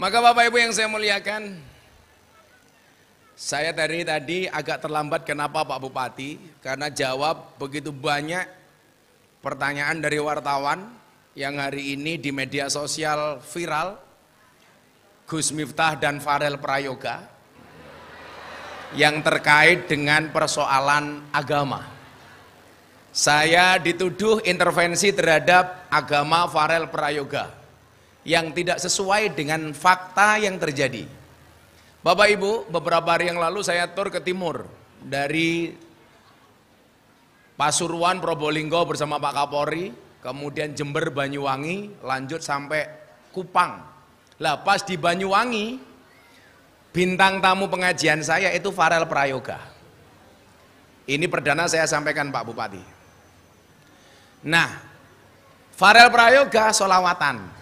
Maka Bapak Ibu yang saya muliakan, saya dari tadi agak terlambat kenapa Pak Bupati, karena jawab begitu banyak pertanyaan dari wartawan yang hari ini di media sosial viral, Gus Miftah dan Farel Prayoga, yang terkait dengan persoalan agama. Saya dituduh intervensi terhadap agama Farel Prayoga yang tidak sesuai dengan fakta yang terjadi. Bapak Ibu, beberapa hari yang lalu saya tur ke timur dari Pasuruan Probolinggo bersama Pak Kapolri, kemudian Jember Banyuwangi, lanjut sampai Kupang. Lah pas di Banyuwangi, bintang tamu pengajian saya itu Farel Prayoga. Ini perdana saya sampaikan Pak Bupati. Nah, Farel Prayoga solawatan.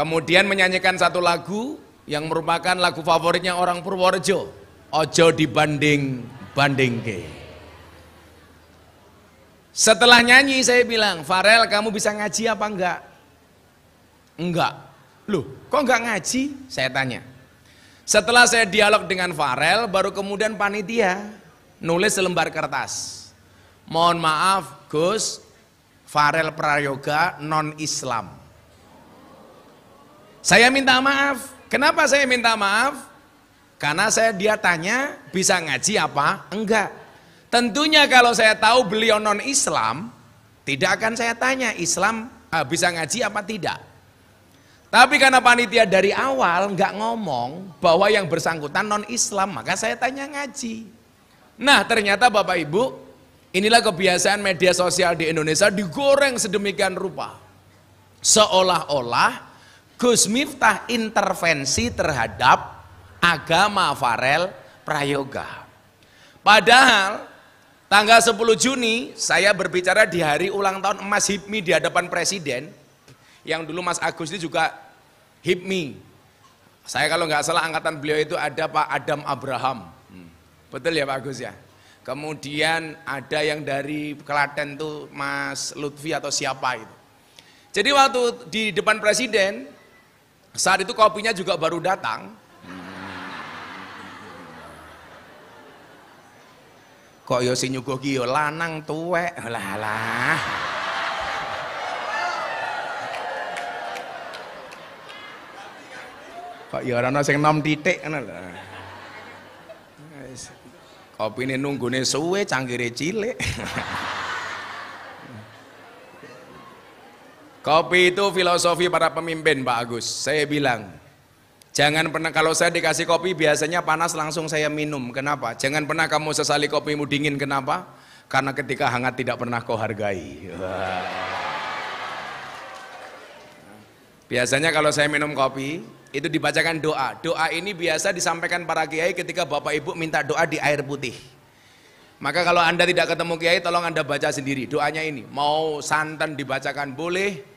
Kemudian menyanyikan satu lagu yang merupakan lagu favoritnya orang Purworejo. Ojo dibanding banding ke Setelah nyanyi saya bilang, Farel kamu bisa ngaji apa enggak? Enggak. Loh, kok enggak ngaji? Saya tanya. Setelah saya dialog dengan Farel, baru kemudian panitia nulis selembar kertas. Mohon maaf, Gus, Farel Prayoga non-Islam. Saya minta maaf. Kenapa saya minta maaf? Karena saya dia tanya bisa ngaji apa? Enggak. Tentunya kalau saya tahu beliau non Islam, tidak akan saya tanya Islam ah, bisa ngaji apa tidak. Tapi karena panitia dari awal nggak ngomong bahwa yang bersangkutan non Islam, maka saya tanya ngaji. Nah ternyata Bapak Ibu, inilah kebiasaan media sosial di Indonesia digoreng sedemikian rupa. Seolah-olah Gus Miftah intervensi terhadap agama Farel Prayoga. Padahal tanggal 10 Juni saya berbicara di hari ulang tahun emas HIPMI di hadapan presiden yang dulu Mas Agus ini juga HIPMI. Saya kalau nggak salah angkatan beliau itu ada Pak Adam Abraham. Hmm. Betul ya Pak Agus ya? Kemudian ada yang dari Kelaten tuh Mas Lutfi atau siapa itu. Jadi waktu di depan presiden saat itu kopinya juga baru datang. Kok yo sing nyuguh ki yo lanang tuwek. Lah lah. Kok yo ana sing nom titik ngono lho. Kopine nunggune suwe, cangkire cilik. Kopi itu filosofi para pemimpin Pak Agus. Saya bilang, jangan pernah kalau saya dikasih kopi biasanya panas langsung saya minum. Kenapa? Jangan pernah kamu sesali kopimu dingin. Kenapa? Karena ketika hangat tidak pernah kau hargai. Biasanya kalau saya minum kopi, itu dibacakan doa. Doa ini biasa disampaikan para kiai ketika Bapak Ibu minta doa di air putih. Maka kalau Anda tidak ketemu kiai, tolong Anda baca sendiri. Doanya ini, mau santan dibacakan boleh,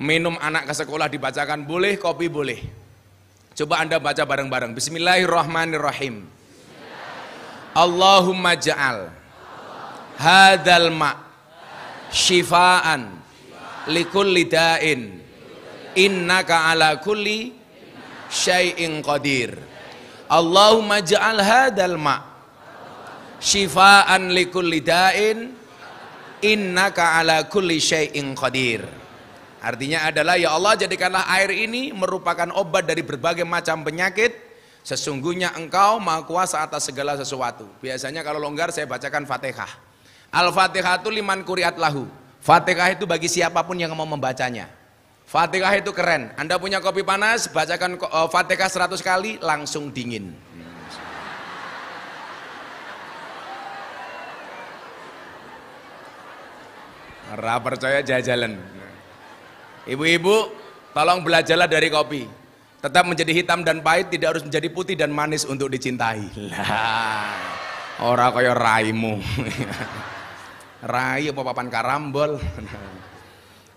minum anak ke sekolah dibacakan boleh, kopi boleh. Coba Anda baca bareng-bareng. Bismillahirrahmanirrahim. Allahumma ja'al hadal ma shifa'an likulli da'in innaka ala kulli syai'in qadir. Allahumma ja'al hadal ma shifa'an likulli da'in innaka ala kulli syai'in qadir. Artinya adalah ya Allah jadikanlah air ini merupakan obat dari berbagai macam penyakit. Sesungguhnya engkau maha kuasa atas segala sesuatu. Biasanya kalau longgar saya bacakan Fatihah. Al-Fatihah itu liman kuriat lahu. Fatihah itu bagi siapapun yang mau membacanya. Fatihah itu keren. Anda punya kopi panas, bacakan eh, Fatihah 100 kali langsung dingin. Ra percaya jajalan. Ibu-ibu, tolong belajarlah dari kopi. Tetap menjadi hitam dan pahit, tidak harus menjadi putih dan manis untuk dicintai. Lah, ora kaya raimu. Rai apa papan karambol.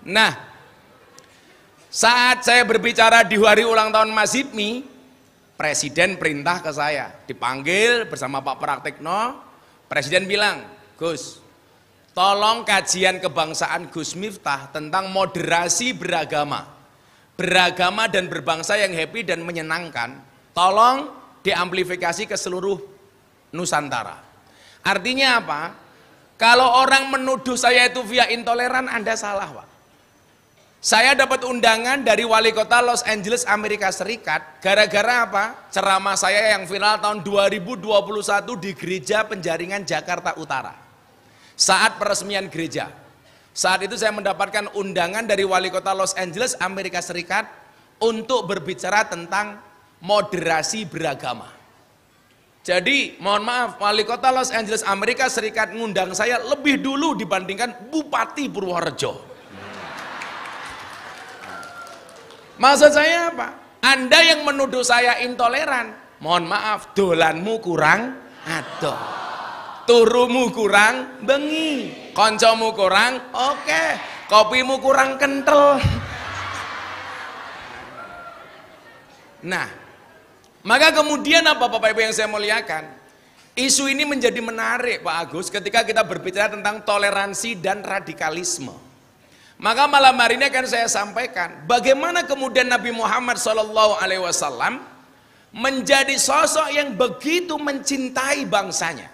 Nah, saat saya berbicara di hari ulang tahun Mas Hibmi, Presiden perintah ke saya, dipanggil bersama Pak Praktekno, Presiden bilang, Gus, Tolong kajian kebangsaan Gus Miftah tentang moderasi beragama. Beragama dan berbangsa yang happy dan menyenangkan, tolong diamplifikasi ke seluruh Nusantara. Artinya apa? Kalau orang menuduh saya itu via intoleran, Anda salah, Pak. Saya dapat undangan dari wali kota Los Angeles, Amerika Serikat. Gara-gara apa? Ceramah saya yang viral tahun 2021 di gereja penjaringan Jakarta Utara saat peresmian gereja. Saat itu saya mendapatkan undangan dari wali kota Los Angeles, Amerika Serikat untuk berbicara tentang moderasi beragama. Jadi mohon maaf, wali kota Los Angeles, Amerika Serikat ngundang saya lebih dulu dibandingkan Bupati Purworejo. Maksud saya apa? Anda yang menuduh saya intoleran, mohon maaf, dolanmu kurang atau turumu kurang bengi koncomu kurang oke okay. kopimu kurang kental nah maka kemudian apa Bapak Ibu yang saya muliakan Isu ini menjadi menarik Pak Agus ketika kita berbicara tentang toleransi dan radikalisme. Maka malam hari ini akan saya sampaikan bagaimana kemudian Nabi Muhammad Shallallahu Alaihi Wasallam menjadi sosok yang begitu mencintai bangsanya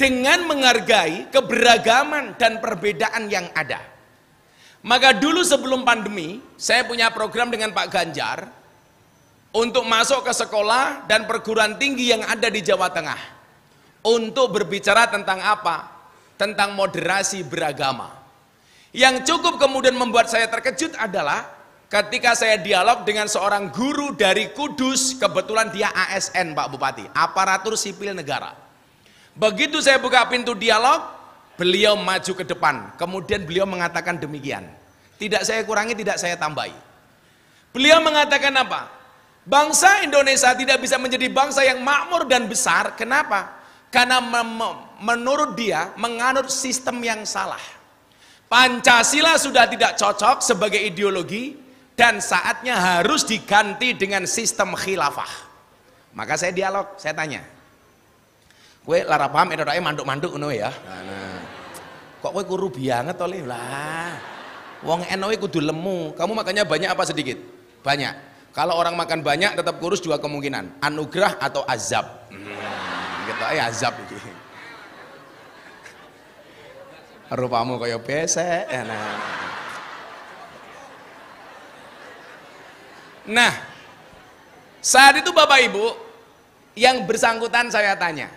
dengan menghargai keberagaman dan perbedaan yang ada. Maka dulu sebelum pandemi, saya punya program dengan Pak Ganjar untuk masuk ke sekolah dan perguruan tinggi yang ada di Jawa Tengah untuk berbicara tentang apa? Tentang moderasi beragama. Yang cukup kemudian membuat saya terkejut adalah ketika saya dialog dengan seorang guru dari Kudus, kebetulan dia ASN Pak Bupati, aparatur sipil negara Begitu saya buka pintu dialog, beliau maju ke depan. Kemudian beliau mengatakan demikian. Tidak saya kurangi, tidak saya tambahi. Beliau mengatakan apa? Bangsa Indonesia tidak bisa menjadi bangsa yang makmur dan besar. Kenapa? Karena menurut dia menganut sistem yang salah. Pancasila sudah tidak cocok sebagai ideologi dan saatnya harus diganti dengan sistem khilafah. Maka saya dialog, saya tanya, Kue lara paham edo rae manduk-manduk nuh ya. Nah, nah. Kok kue kuru banget oleh lah. Wong enowe kudu lemu. Kamu makannya banyak apa sedikit? Banyak. Kalau orang makan banyak tetap kurus dua kemungkinan, anugerah atau azab. Hmm, gitu eh, azab iki. Rupamu kaya besek. Ya, nah. nah, saat itu Bapak Ibu yang bersangkutan saya tanya,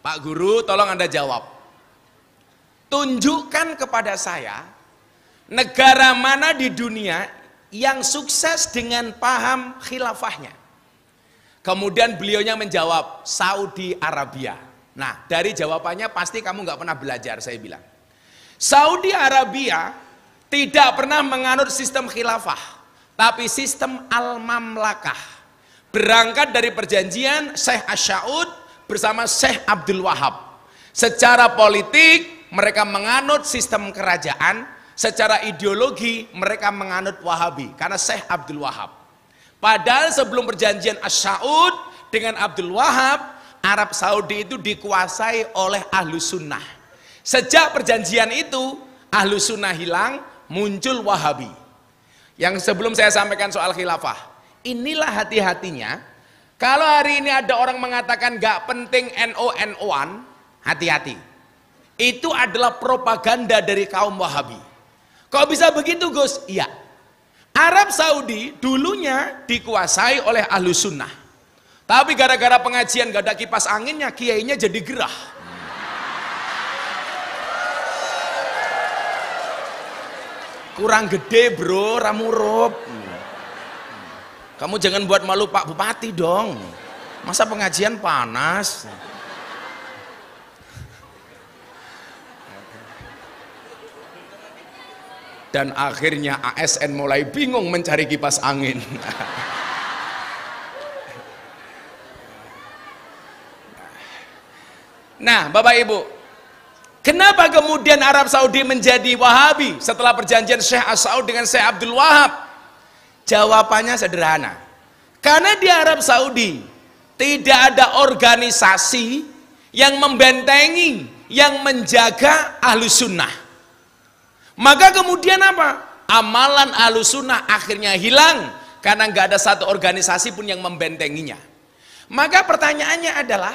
Pak Guru tolong Anda jawab. Tunjukkan kepada saya negara mana di dunia yang sukses dengan paham khilafahnya. Kemudian beliaunya menjawab Saudi Arabia. Nah dari jawabannya pasti kamu nggak pernah belajar saya bilang. Saudi Arabia tidak pernah menganut sistem khilafah. Tapi sistem al-mamlakah. Berangkat dari perjanjian Syekh Asyaud bersama Syekh Abdul Wahab. Secara politik mereka menganut sistem kerajaan, secara ideologi mereka menganut Wahabi karena Syekh Abdul Wahab. Padahal sebelum perjanjian As-Saud dengan Abdul Wahab, Arab Saudi itu dikuasai oleh ahlu sunnah. Sejak perjanjian itu, ahlu sunnah hilang, muncul wahabi. Yang sebelum saya sampaikan soal khilafah, inilah hati-hatinya kalau hari ini ada orang mengatakan gak penting NO NO-an, hati-hati. Itu adalah propaganda dari kaum Wahabi. Kok bisa begitu Gus? Iya. Arab Saudi dulunya dikuasai oleh ahlu sunnah. Tapi gara-gara pengajian gak ada kipas anginnya, kiainya jadi gerah. Kurang gede bro, ramurup. Kamu jangan buat malu Pak Bupati dong. Masa pengajian panas? Dan akhirnya ASN mulai bingung mencari kipas angin. Nah, Bapak Ibu, kenapa kemudian Arab Saudi menjadi Wahabi setelah perjanjian Syekh As-Saud dengan Syekh Abdul Wahab? Jawabannya sederhana. Karena di Arab Saudi tidak ada organisasi yang membentengi, yang menjaga ahlus sunnah. Maka kemudian apa? Amalan ahlus sunnah akhirnya hilang karena nggak ada satu organisasi pun yang membentenginya. Maka pertanyaannya adalah,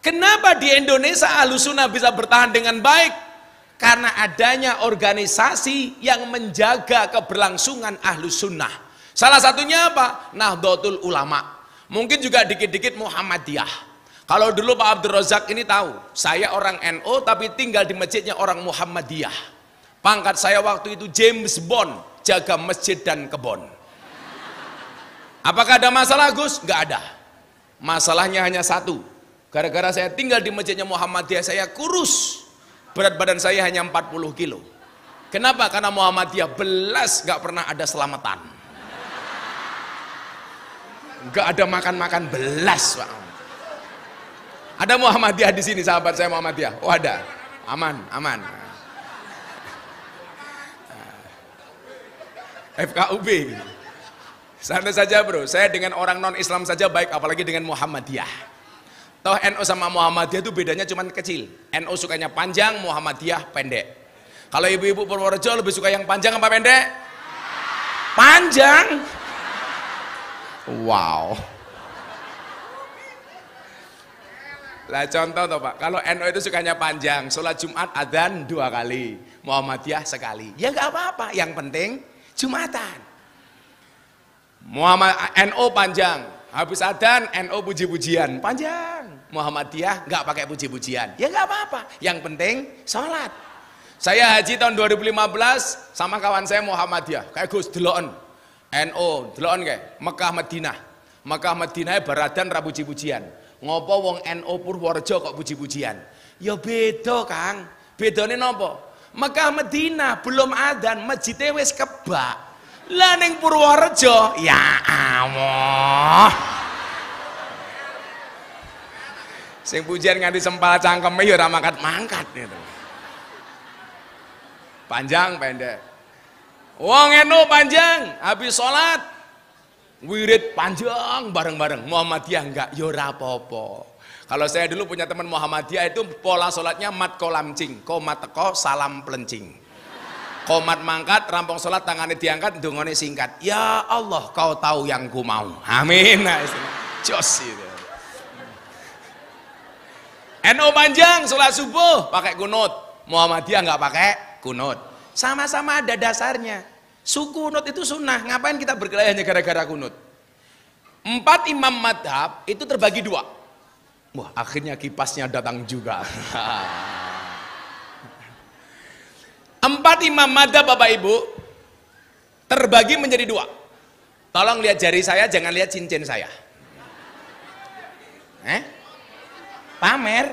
kenapa di Indonesia ahlus sunnah bisa bertahan dengan baik? karena adanya organisasi yang menjaga keberlangsungan ahlu sunnah. Salah satunya apa? Nahdlatul Ulama. Mungkin juga dikit-dikit Muhammadiyah. Kalau dulu Pak Abdul Razak ini tahu, saya orang NO, tapi tinggal di masjidnya orang Muhammadiyah. Pangkat saya waktu itu James Bond, jaga masjid dan kebon. Apakah ada masalah Gus? Gak ada. Masalahnya hanya satu. Gara-gara saya tinggal di masjidnya Muhammadiyah, saya kurus. Berat badan saya hanya 40 kilo. Kenapa? Karena Muhammadiyah belas gak pernah ada selamatan. Enggak ada makan-makan belas, Pak. Ada Muhammadiyah di sini, sahabat saya Muhammadiyah. Oh, ada. Aman, aman. Eh, FKUB. Santai saja bro, saya dengan orang non-Islam saja baik, apalagi dengan Muhammadiyah. Toh NO sama Muhammadiyah itu bedanya cuma kecil. NO sukanya panjang, Muhammadiyah pendek. Kalau ibu-ibu Purworejo lebih suka yang panjang apa pendek? Panjang. Wow. Lah contoh toh Pak, kalau NU NO itu sukanya panjang, sholat Jumat adzan dua kali, Muhammadiyah sekali. Ya nggak apa-apa, yang penting Jumatan. Muhammad NU eh, NO panjang, habis adzan NU NO puji-pujian, panjang. Muhammadiyah nggak pakai puji-pujian. Ya nggak apa-apa, yang penting sholat. Saya haji tahun 2015 sama kawan saya Muhammadiyah, kayak Gus Delon. NO, deloken ke Mekah Madinah. Mekah Madinah e baradan ra puji-pujian. Ngopo wong NO Purworejo kok puji-pujian? Ya beda, Kang. Bedane nopo? Mekah Madinah belum adzan, masjid wis kebak. Lah ning Purworejo, ya Allah. Sing pujian nganti sempal cangkeme ya ora mangkat-mangkat gitu. Panjang pendek. Wong eno panjang, habis sholat wirid panjang bareng-bareng. Muhammadiyah enggak, yo ya rapopo. Kalau saya dulu punya teman Muhammadiyah itu pola sholatnya mat kolamcing, koma teko salam pelencing. Komat mangkat, rampung sholat, tangannya diangkat, dungone singkat. Ya Allah, kau tahu yang ku mau. Amin. Nah, Jos itu. NO panjang, sholat subuh, pakai kunut. Muhammadiyah enggak pakai kunut. Sama-sama ada dasarnya. Suku kunut itu sunnah. Ngapain kita berkelahi hanya gara-gara kunut? Empat imam madhab itu terbagi dua. Wah, akhirnya kipasnya datang juga. Empat imam madhab Bapak Ibu terbagi menjadi dua. Tolong lihat jari saya, jangan lihat cincin saya. Eh? Pamer?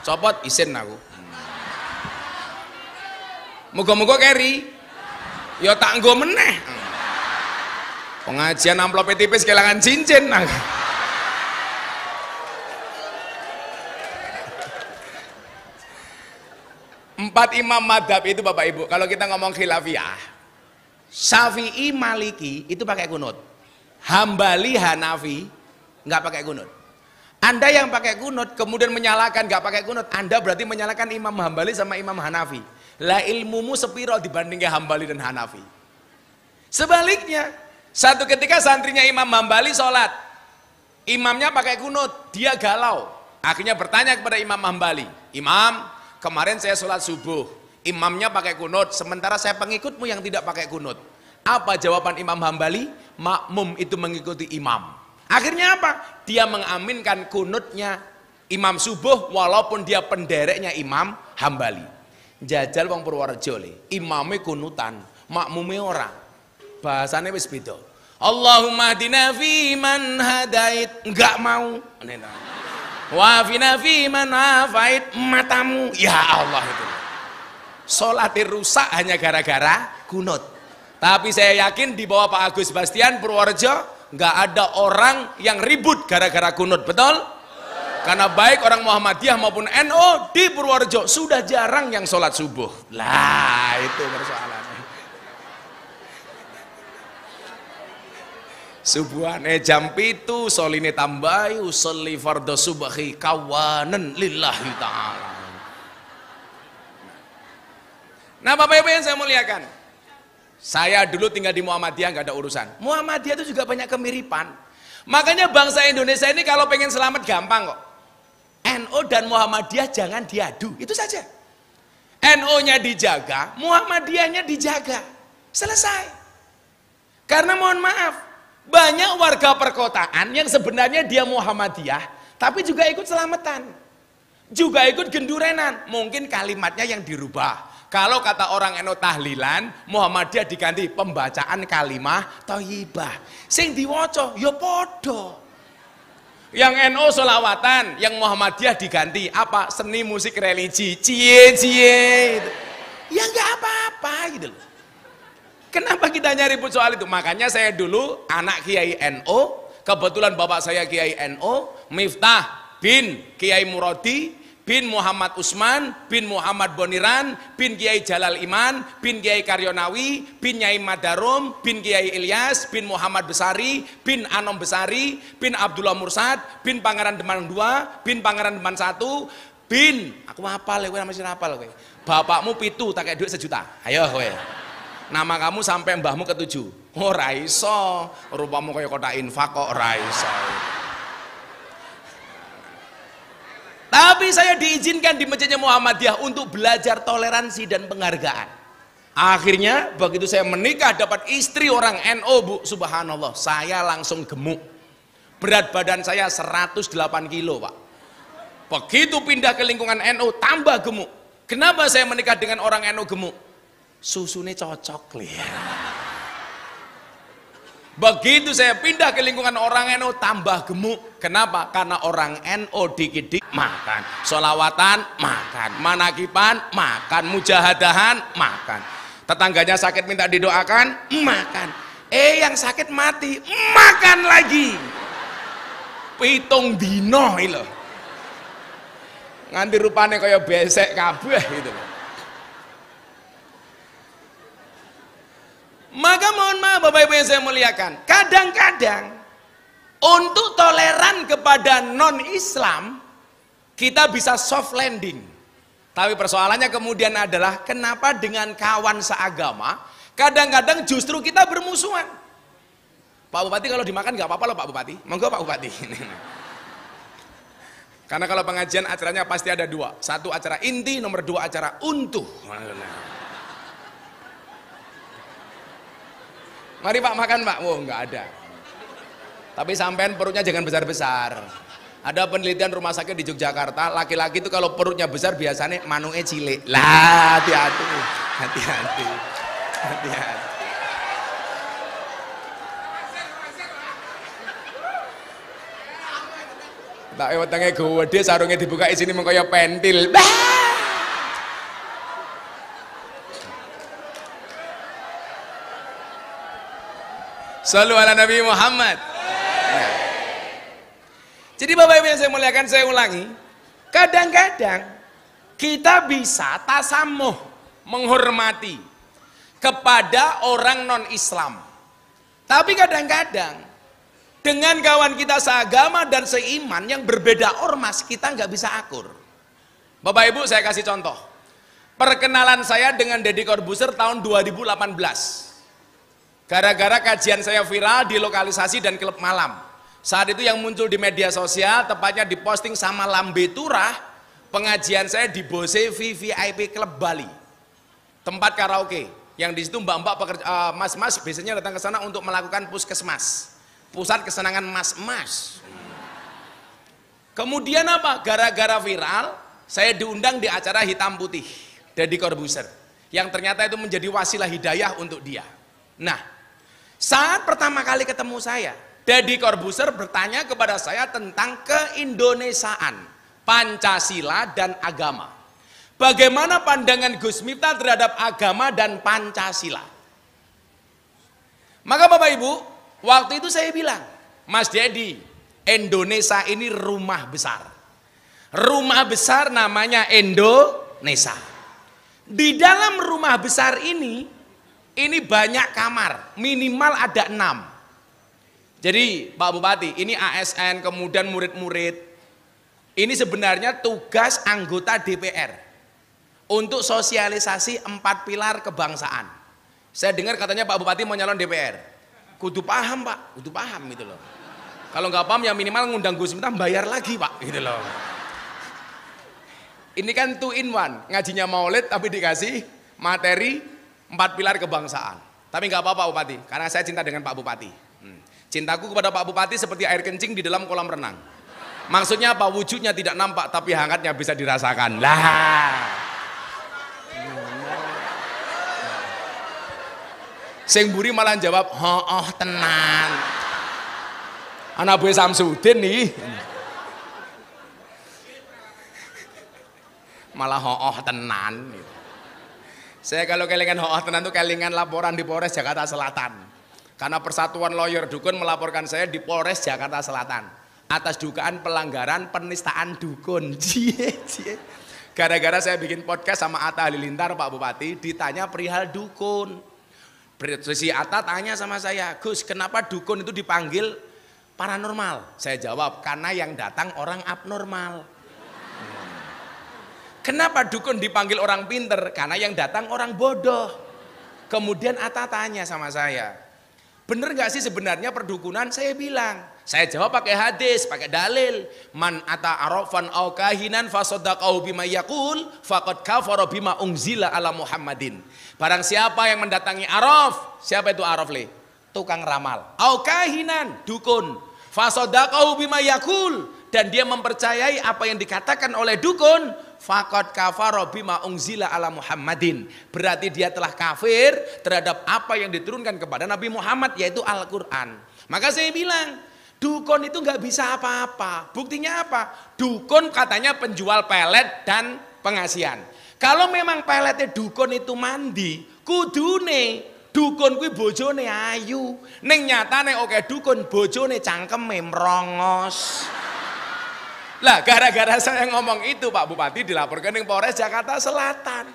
Copot isin aku. Moga-moga keri. Ya tak nggo meneh. Pengajian amplop tipis kelangan cincin. Empat imam madhab itu Bapak Ibu, kalau kita ngomong khilafiyah. Syafi'i Maliki itu pakai kunut. Hambali Hanafi nggak pakai kunut. Anda yang pakai kunut kemudian menyalahkan nggak pakai kunut, Anda berarti menyalahkan Imam Hambali sama Imam Hanafi lah ilmumu sepiro dibandingnya Hambali dan Hanafi sebaliknya satu ketika santrinya Imam Hambali sholat imamnya pakai kunut dia galau akhirnya bertanya kepada Imam Hambali Imam kemarin saya sholat subuh imamnya pakai kunut sementara saya pengikutmu yang tidak pakai kunut apa jawaban Imam Hambali makmum itu mengikuti imam akhirnya apa dia mengaminkan kunutnya imam subuh walaupun dia pendereknya imam Hambali Jajal wong Purworejo le, imame kunutan, makmume ora. Bahasane wis beda. Allahumma dina fi man hadait, enggak mau. Wa fina fi man afait, matamu. Ya Allah itu. Salat rusak hanya gara-gara kunut. Tapi saya yakin di bawah Pak Agus Bastian Purworejo nggak ada orang yang ribut gara-gara kunut, betul? Karena baik orang Muhammadiyah maupun NU NO di Purworejo sudah jarang yang sholat subuh. Lah itu persoalannya. Subuhane jam pitu solini tambahi usolli fardo subahi kawanan lillahi ta'ala. Nah Bapak Ibu yang saya muliakan, saya dulu tinggal di Muhammadiyah nggak ada urusan. Muhammadiyah itu juga banyak kemiripan. Makanya bangsa Indonesia ini kalau pengen selamat gampang kok. NO dan Muhammadiyah jangan diadu, itu saja. NO-nya dijaga, Muhammadiyahnya dijaga. Selesai. Karena mohon maaf, banyak warga perkotaan yang sebenarnya dia Muhammadiyah, tapi juga ikut selamatan. Juga ikut gendurenan. Mungkin kalimatnya yang dirubah. Kalau kata orang NO tahlilan, Muhammadiyah diganti pembacaan kalimat toyibah. Sing diwoco, yo ya podo. Yang NO solawatan, yang Muhammadiyah diganti apa? Seni musik religi. Cie cie. Gitu. Ya nggak apa-apa gitu loh. Kenapa kita nyari ribut soal itu? Makanya saya dulu anak Kiai NO, kebetulan bapak saya Kiai NO, Miftah bin Kiai Muradi, bin Muhammad Usman, bin Muhammad Boniran, bin Kiai Jalal Iman, bin Kiai Karyonawi, bin Nyai Madarum, bin Kiai Ilyas, bin Muhammad Besari, bin Anom Besari, bin Abdullah Mursad, bin Pangeran Demang II, bin Pangeran Demang satu, bin aku hafal ya, kowe masih hafal gue, Bapakmu pitu tak kayak duit sejuta. Ayo kowe. Nama kamu sampai mbahmu ketujuh. Oh raiso, rupamu kayak kota infak kok raiso. Tapi saya diizinkan di masjidnya Muhammadiyah untuk belajar toleransi dan penghargaan. Akhirnya begitu saya menikah dapat istri orang NU NO, Bu, subhanallah. Saya langsung gemuk. Berat badan saya 108 kilo, Pak. Begitu pindah ke lingkungan NU NO, tambah gemuk. Kenapa saya menikah dengan orang NU NO gemuk? Susunya cocok, lihat. Begitu saya pindah ke lingkungan orang NO, tambah gemuk. Kenapa? Karena orang NO dikit makan, solawatan makan, manakipan makan, mujahadahan makan. Tetangganya sakit minta didoakan, makan. Eh yang sakit mati, makan lagi. Pitung dino ilo. Nganti rupane kaya besek kabeh gitu loh. Maka mohon maaf Bapak Ibu yang saya muliakan, kadang-kadang untuk toleran kepada non-Islam kita bisa soft landing. Tapi persoalannya kemudian adalah kenapa dengan kawan seagama kadang-kadang justru kita bermusuhan. Pak Bupati kalau dimakan nggak apa-apa loh Pak Bupati. Monggo Pak Bupati. Karena kalau pengajian acaranya pasti ada dua. Satu acara inti, nomor dua acara untuh. mari pak makan pak wah oh, nggak ada tapi sampean perutnya jangan besar-besar ada penelitian rumah sakit di Yogyakarta laki-laki itu kalau perutnya besar biasanya manuknya cilik lah hati-hati hati-hati hati-hati tak wetenge gede sarungnya dibuka isine mengkoyok pentil bah Salu ala Nabi Muhammad. Ya. Jadi Bapak Ibu yang saya muliakan, saya ulangi. Kadang-kadang kita bisa tasamuh menghormati kepada orang non-Islam. Tapi kadang-kadang dengan kawan kita seagama dan seiman yang berbeda ormas kita nggak bisa akur. Bapak Ibu saya kasih contoh. Perkenalan saya dengan Deddy Corbuzier tahun 2018. Gara-gara kajian saya viral di lokalisasi dan klub malam. Saat itu yang muncul di media sosial, tepatnya diposting sama Lambe Turah, pengajian saya di Bose VVIP Club Bali. Tempat karaoke, yang di situ mbak-mbak eh, mas-mas biasanya datang ke sana untuk melakukan puskesmas. Pusat kesenangan mas-mas. Kemudian apa? Gara-gara viral, saya diundang di acara hitam putih, Deddy Corbuzier. Yang ternyata itu menjadi wasilah hidayah untuk dia. Nah, saat pertama kali ketemu saya, Deddy Corbuzier bertanya kepada saya tentang keindonesiaan, Pancasila dan agama. Bagaimana pandangan Gus Miftah terhadap agama dan Pancasila? Maka Bapak Ibu, waktu itu saya bilang, Mas Deddy, Indonesia ini rumah besar. Rumah besar namanya Indonesia. Di dalam rumah besar ini ini banyak kamar, minimal ada enam. Jadi Pak Bupati, ini ASN, kemudian murid-murid. Ini sebenarnya tugas anggota DPR untuk sosialisasi empat pilar kebangsaan. Saya dengar katanya Pak Bupati mau nyalon DPR. Kudu paham Pak, kudu paham gitu loh. Kalau nggak paham ya minimal ngundang Gus Miftah bayar lagi Pak gitu loh. Ini kan two in one, ngajinya maulid tapi dikasih materi empat pilar kebangsaan. Tapi nggak apa-apa Bupati, karena saya cinta dengan Pak Bupati. Hmm. Cintaku kepada Pak Bupati seperti air kencing di dalam kolam renang. Maksudnya apa? Wujudnya tidak nampak, tapi hangatnya bisa dirasakan. Lah. Sing buri malah jawab, oh, oh tenang. Anak gue Samsudin nih. Malah oh, oh tenan. Saya kalau kelingan hoax tenan itu kelingan laporan di Polres Jakarta Selatan. Karena Persatuan Lawyer Dukun melaporkan saya di Polres Jakarta Selatan atas dugaan pelanggaran penistaan dukun. Cie, cie. Gara-gara saya bikin podcast sama Atta Halilintar Pak Bupati ditanya perihal dukun. Si Atta tanya sama saya, Gus kenapa dukun itu dipanggil paranormal? Saya jawab, karena yang datang orang abnormal. Kenapa dukun dipanggil orang pinter? Karena yang datang orang bodoh. Kemudian Ata tanya sama saya, bener nggak sih sebenarnya perdukunan? Saya bilang, saya jawab pakai hadis, pakai dalil. Man ata arafan au kahinan fasodakau bima yakul fakot kafaro bima ungzila ala Muhammadin. Barang siapa yang mendatangi araf, siapa itu araf le? Tukang ramal. Au kahinan, dukun. Fasodakau bima yakul. Dan dia mempercayai apa yang dikatakan oleh dukun, fakot kafaro bima ungzila ala Muhammadin. Berarti dia telah kafir terhadap apa yang diturunkan kepada Nabi Muhammad yaitu Al-Qur'an. Maka saya bilang, dukun itu nggak bisa apa-apa. Buktinya apa? Dukun katanya penjual pelet dan pengasian. Kalau memang peletnya dukun itu mandi, kudune dukun kuwi bojone ayu ning nyatane oke dukun bojone cangkeme merongos. Lah gara-gara saya ngomong itu Pak Bupati dilaporkan ke Polres Jakarta Selatan.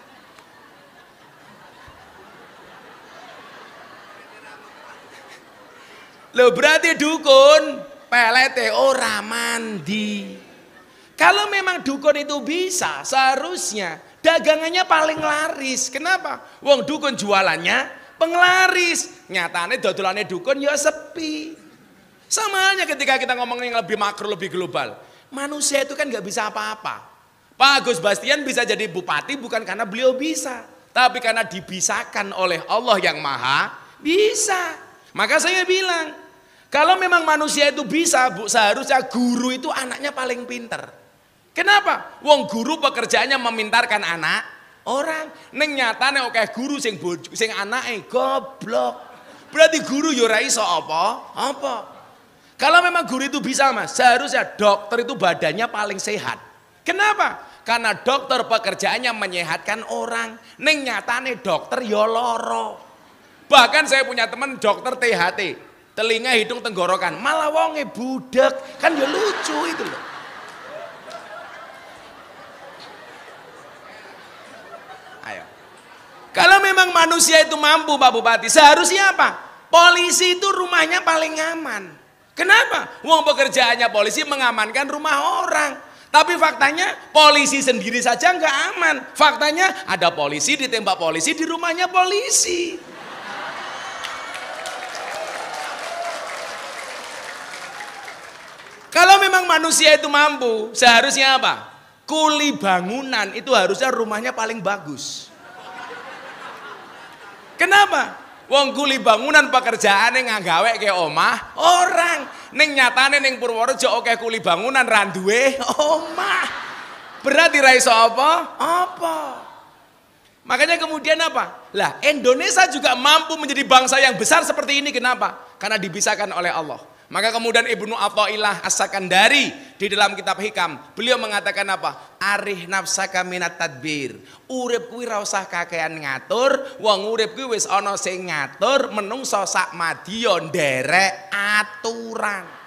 Loh berarti dukun pelete ora mandi. Kalau memang dukun itu bisa seharusnya dagangannya paling laris. Kenapa? Wong dukun jualannya penglaris. Nyatane dodolannya dukun ya sepi. Sama halnya ketika kita ngomong yang lebih makro, lebih global. Manusia itu kan nggak bisa apa-apa. Pak Agus Bastian bisa jadi bupati bukan karena beliau bisa, tapi karena dibisakan oleh Allah yang maha bisa. Maka saya bilang, kalau memang manusia itu bisa, Bu, seharusnya guru itu anaknya paling pinter. Kenapa? Wong guru pekerjaannya memintarkan anak orang. Neng neng oke guru sing bojo, sing goblok. Berarti guru yo apa? Apa? Kalau memang guru itu bisa mas, seharusnya dokter itu badannya paling sehat. Kenapa? Karena dokter pekerjaannya menyehatkan orang. Neng nyatane dokter yoloro. Ya Bahkan saya punya teman dokter THT. Telinga, hidung, tenggorokan. Malah wonge budek. Kan ya lucu itu loh. Ayo. Kalau memang manusia itu mampu Pak Bupati, seharusnya apa? Polisi itu rumahnya paling aman. Kenapa? Uang pekerjaannya polisi mengamankan rumah orang. Tapi faktanya polisi sendiri saja nggak aman. Faktanya ada polisi ditembak polisi di rumahnya polisi. Kalau memang manusia itu mampu, seharusnya apa? Kuli bangunan itu harusnya rumahnya paling bagus. Kenapa? Wong kuli bangunan pekerjaan yang nggawe ke omah orang. neng nyatane neng Purworejo oke kuli bangunan randue omah. Berarti rai so apa? Apa? Makanya kemudian apa? Lah, Indonesia juga mampu menjadi bangsa yang besar seperti ini kenapa? Karena dibisakan oleh Allah. Maka kemudian Ibnu Athaillah As-Sakandari di dalam kitab Hikam. Beliau mengatakan apa? Arih nafsaka minat tadbir. Urip kuwi ra usah kakean ngatur, wong urip kuwi wis ana sing ngatur, menungso sak madya nderek aturan.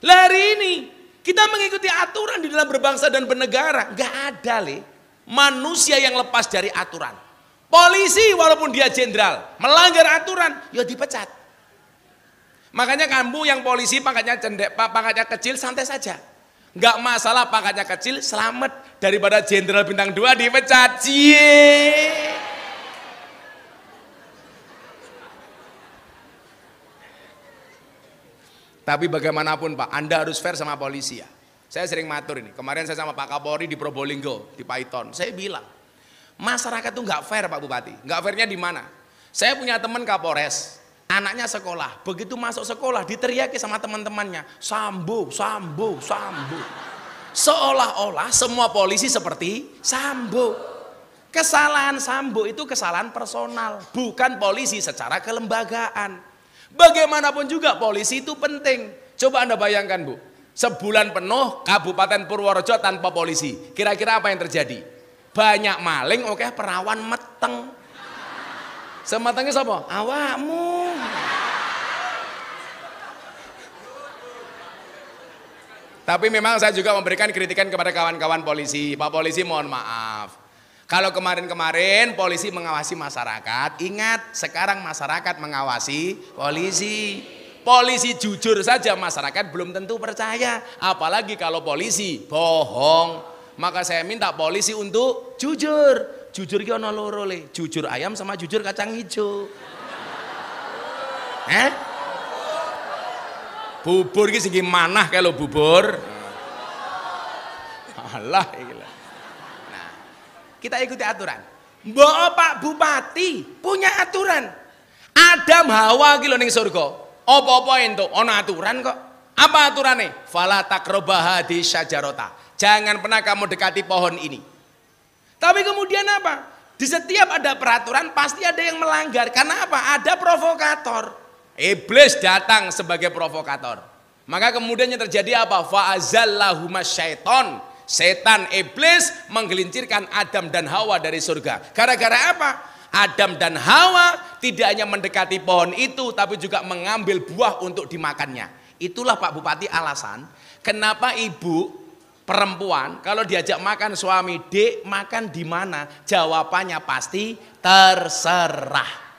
lari ini kita mengikuti aturan di dalam berbangsa dan bernegara, nggak ada le manusia yang lepas dari aturan. Polisi walaupun dia jenderal melanggar aturan, ya dipecat. Makanya kamu yang polisi pangkatnya cendek, pangkatnya kecil santai saja. Enggak masalah pangkatnya kecil, selamat daripada jenderal bintang dua dipecat. Cie. Tapi bagaimanapun Pak, Anda harus fair sama polisi ya. Saya sering matur ini. Kemarin saya sama Pak Kapolri di Probolinggo, di Python. Saya bilang, masyarakat tuh nggak fair Pak Bupati. Nggak fairnya di mana? Saya punya teman Kapolres, Anaknya sekolah, begitu masuk sekolah diteriaki sama teman-temannya, "Sambo, Sambo, Sambo." Seolah-olah semua polisi seperti Sambo. Kesalahan Sambo itu kesalahan personal, bukan polisi secara kelembagaan. Bagaimanapun juga polisi itu penting. Coba Anda bayangkan, Bu. Sebulan penuh Kabupaten Purworejo tanpa polisi. Kira-kira apa yang terjadi? Banyak maling, oke perawan meteng. Sematangnya siapa? Awakmu. Tapi memang saya juga memberikan kritikan kepada kawan-kawan polisi. Pak polisi mohon maaf. Kalau kemarin-kemarin polisi mengawasi masyarakat, ingat sekarang masyarakat mengawasi polisi. Polisi jujur saja masyarakat belum tentu percaya, apalagi kalau polisi bohong. Maka saya minta polisi untuk jujur. Jujur ki loro le, jujur ayam sama jujur kacang hijau. Eh? Bubur iki sing manah kalau bubur. Allah Nah, kita ikuti aturan. Mbok Pak Bupati punya aturan. Adam Hawa iki lho ning surga. Apa-apa entuk ana aturan kok. Apa aturannya? Fala takrobaha di syajarota. Jangan pernah kamu dekati pohon ini. Tapi kemudian apa? Di setiap ada peraturan pasti ada yang melanggar. Karena apa? Ada provokator. Iblis datang sebagai provokator. Maka kemudian yang terjadi apa? Fa'azallahumas syaiton. Setan iblis menggelincirkan Adam dan Hawa dari surga. Gara-gara apa? Adam dan Hawa tidak hanya mendekati pohon itu, tapi juga mengambil buah untuk dimakannya. Itulah Pak Bupati alasan kenapa ibu perempuan kalau diajak makan suami, "Dek, makan di mana?" Jawabannya pasti terserah.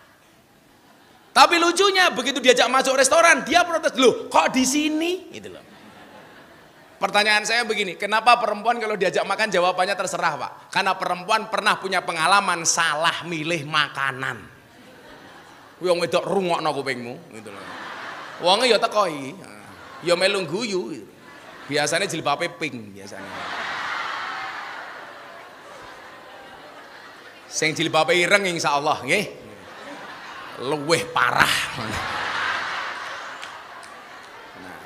Tapi lucunya begitu diajak masuk restoran, dia protes dulu, kok di sini? Gitu loh. Pertanyaan saya begini, kenapa perempuan kalau diajak makan jawabannya terserah pak? Karena perempuan pernah punya pengalaman salah milih makanan. Wong wedok rungok no kupingmu, gitu loh. Wongnya ya tekoi, ya melung guyu. Gitu. Biasanya jilbabnya pink biasanya. Sing jilbabnya ireng insya Allah, nggih luweh parah. Nah.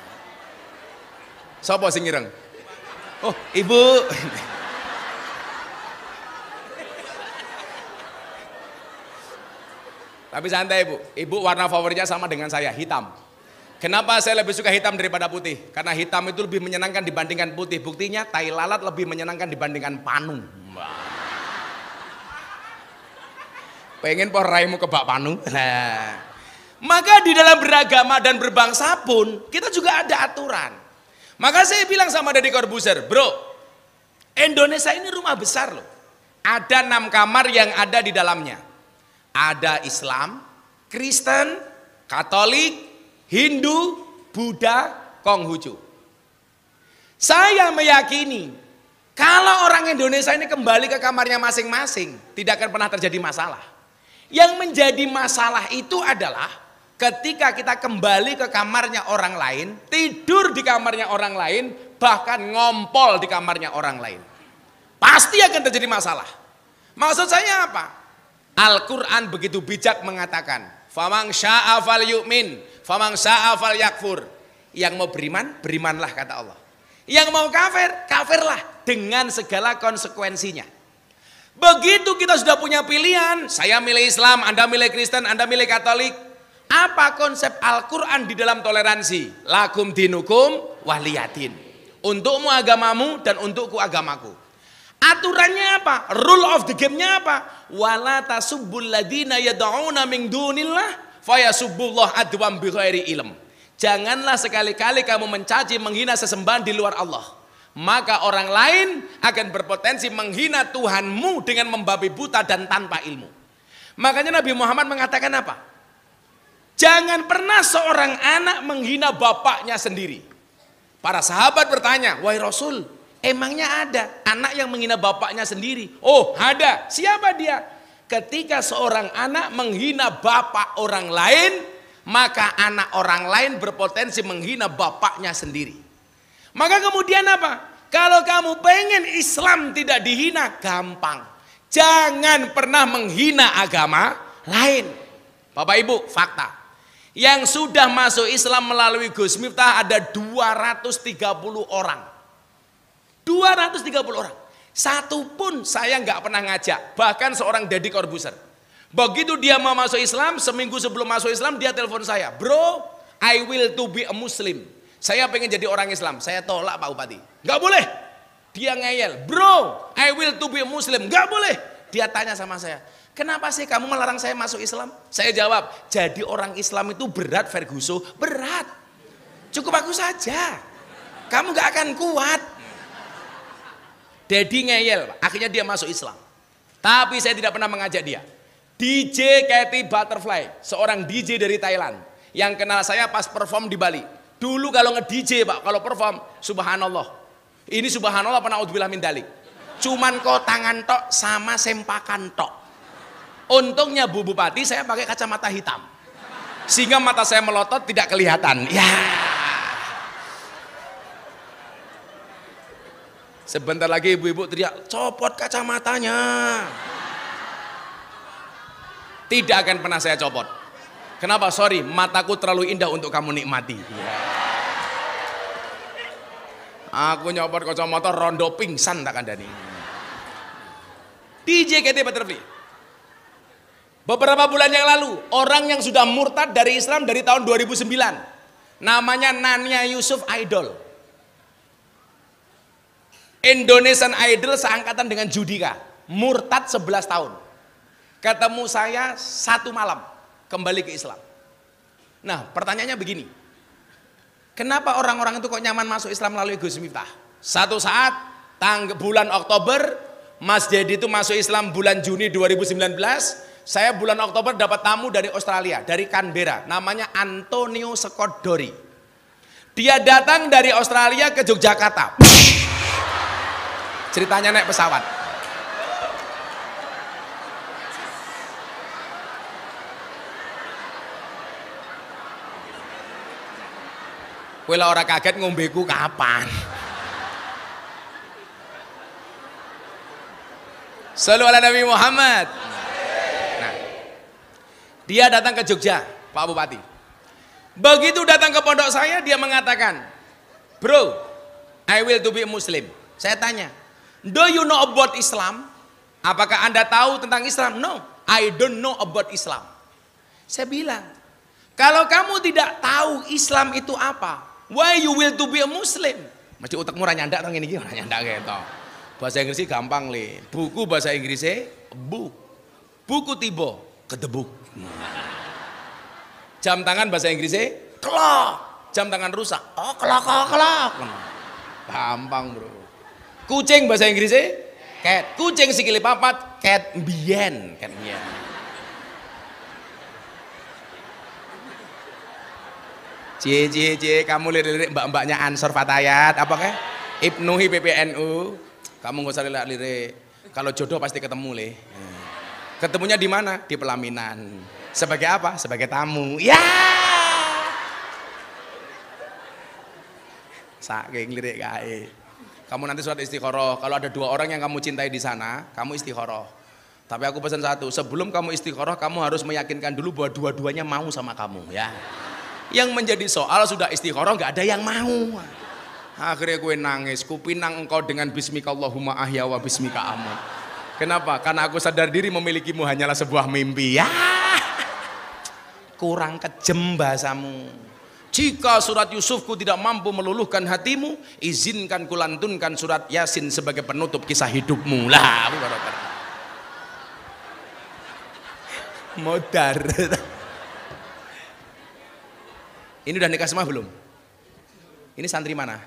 Sopo sing ireng? Oh, Ibu. Tapi santai Ibu. Ibu warna favoritnya sama dengan saya, hitam. Kenapa saya lebih suka hitam daripada putih? Karena hitam itu lebih menyenangkan dibandingkan putih. Buktinya tai lalat lebih menyenangkan dibandingkan panung. Wah. Pengen poh raimu kebak panu. Nah. Maka di dalam beragama dan berbangsa pun kita juga ada aturan. Maka saya bilang sama Deddy Corbuzier, bro, Indonesia ini rumah besar loh. Ada enam kamar yang ada di dalamnya. Ada Islam, Kristen, Katolik, Hindu, Buddha, Konghucu. Saya meyakini kalau orang Indonesia ini kembali ke kamarnya masing-masing, tidak akan pernah terjadi masalah. Yang menjadi masalah itu adalah ketika kita kembali ke kamarnya orang lain, tidur di kamarnya orang lain, bahkan ngompol di kamarnya orang lain. Pasti akan terjadi masalah. Maksud saya apa? Al-Quran begitu bijak mengatakan, Famang sya'afal yu'min, famang sya'afal yakfur. Yang mau beriman, berimanlah kata Allah. Yang mau kafir, kafirlah dengan segala konsekuensinya. Begitu kita sudah punya pilihan, saya milih Islam, Anda milih Kristen, Anda milih Katolik. Apa konsep Al-Quran di dalam toleransi? Lakum dinukum waliyatin. Untukmu agamamu dan untukku agamaku. Aturannya apa? Rule of the game-nya apa? Wala tasubbul ladina yad'una min dunillah fayasubbullah adwam bighairi ilm. Janganlah sekali-kali kamu mencaci, menghina sesembahan di luar Allah maka orang lain akan berpotensi menghina Tuhanmu dengan membabi buta dan tanpa ilmu. Makanya Nabi Muhammad mengatakan apa? Jangan pernah seorang anak menghina bapaknya sendiri. Para sahabat bertanya, "Wahai Rasul, emangnya ada anak yang menghina bapaknya sendiri?" "Oh, ada. Siapa dia?" Ketika seorang anak menghina bapak orang lain, maka anak orang lain berpotensi menghina bapaknya sendiri. Maka kemudian apa? Kalau kamu pengen Islam tidak dihina, gampang. Jangan pernah menghina agama lain. Bapak Ibu, fakta. Yang sudah masuk Islam melalui Gus Miftah ada 230 orang. 230 orang. Satu pun saya nggak pernah ngajak. Bahkan seorang Deddy Corbuzier. Begitu dia mau masuk Islam, seminggu sebelum masuk Islam dia telepon saya. Bro, I will to be a Muslim. Saya pengen jadi orang Islam. Saya tolak Pak Bupati. Gak boleh. Dia ngeyel. Bro, I will to be Muslim. Gak boleh. Dia tanya sama saya. Kenapa sih kamu melarang saya masuk Islam? Saya jawab, jadi orang Islam itu berat Ferguson, berat. Cukup aku saja. Kamu gak akan kuat. Dedi ngeyel, akhirnya dia masuk Islam. Tapi saya tidak pernah mengajak dia. DJ Katy Butterfly, seorang DJ dari Thailand. Yang kenal saya pas perform di Bali. Dulu kalau nge-DJ Pak, kalau perform, subhanallah. Ini subhanallah pernah udhubillah min dalik. Cuman kau tangan tok sama sempakan tok. Untungnya Bu Bupati saya pakai kacamata hitam. Sehingga mata saya melotot tidak kelihatan. Ya. Sebentar lagi ibu-ibu teriak, "Copot kacamatanya." Tidak akan pernah saya copot. Kenapa? Sorry, mataku terlalu indah untuk kamu nikmati. Aku nyopot motor rondo pingsan tak kandani. DJ KT Butterfly. Beberapa bulan yang lalu, orang yang sudah murtad dari Islam dari tahun 2009. Namanya Nania Yusuf Idol. Indonesian Idol seangkatan dengan Judika. Murtad 11 tahun. Ketemu saya satu malam kembali ke Islam. Nah, pertanyaannya begini. Kenapa orang-orang itu kok nyaman masuk Islam melalui Gus Miftah? Satu saat, tang bulan Oktober, Mas Jadi itu masuk Islam bulan Juni 2019, saya bulan Oktober dapat tamu dari Australia, dari Canberra, namanya Antonio Scott Dia datang dari Australia ke Yogyakarta. Ceritanya naik pesawat. Kowe ora kaget ngombeku kapan? Selalu ala Nabi Muhammad. Nah, dia datang ke Jogja, Pak Bupati. Begitu datang ke pondok saya, dia mengatakan, Bro, I will to be Muslim. Saya tanya, Do you know about Islam? Apakah Anda tahu tentang Islam? No, I don't know about Islam. Saya bilang, kalau kamu tidak tahu Islam itu apa, Why you will to be a Muslim? Mesti otakmu ra nyandak to ngene iki ora nyandak gitu. Bahasa Inggris gampang le. Buku bahasa Inggrisnya book. Buku tiba kedebuk. Jam tangan bahasa Inggrisnya clock. Jam tangan rusak. Oh, clock, oh, clock. Gampang, Bro. Kucing bahasa Inggrisnya cat. Kucing sikile papat cat mbien, cat mbien. Cie cie cie kamu lirik-lirik mbak-mbaknya Ansor Fatayat apa ke? Ibnu PPNU. Kamu nggak usah lirik-lirik. Kalau jodoh pasti ketemu le. Ketemunya di mana? Di pelaminan. Sebagai apa? Sebagai tamu. Ya. Saking lirik kae. Kamu nanti surat istiqoroh. Kalau ada dua orang yang kamu cintai di sana, kamu istiqoroh. Tapi aku pesan satu, sebelum kamu istiqoroh, kamu harus meyakinkan dulu bahwa dua-duanya mau sama kamu ya. Yang menjadi soal sudah istiqoroh nggak ada yang mau. Akhirnya gue nangis, kupinang engkau dengan bismika Allahumma ahya wa bismika amat Kenapa? Karena aku sadar diri memilikimu hanyalah sebuah mimpi. Ya, kurang kejem bahasamu. Jika surat Yusufku tidak mampu meluluhkan hatimu, izinkan kulantunkan surat Yasin sebagai penutup kisah hidupmu. Lah, aku Modar. Ini udah nikah semua belum? Ini santri mana?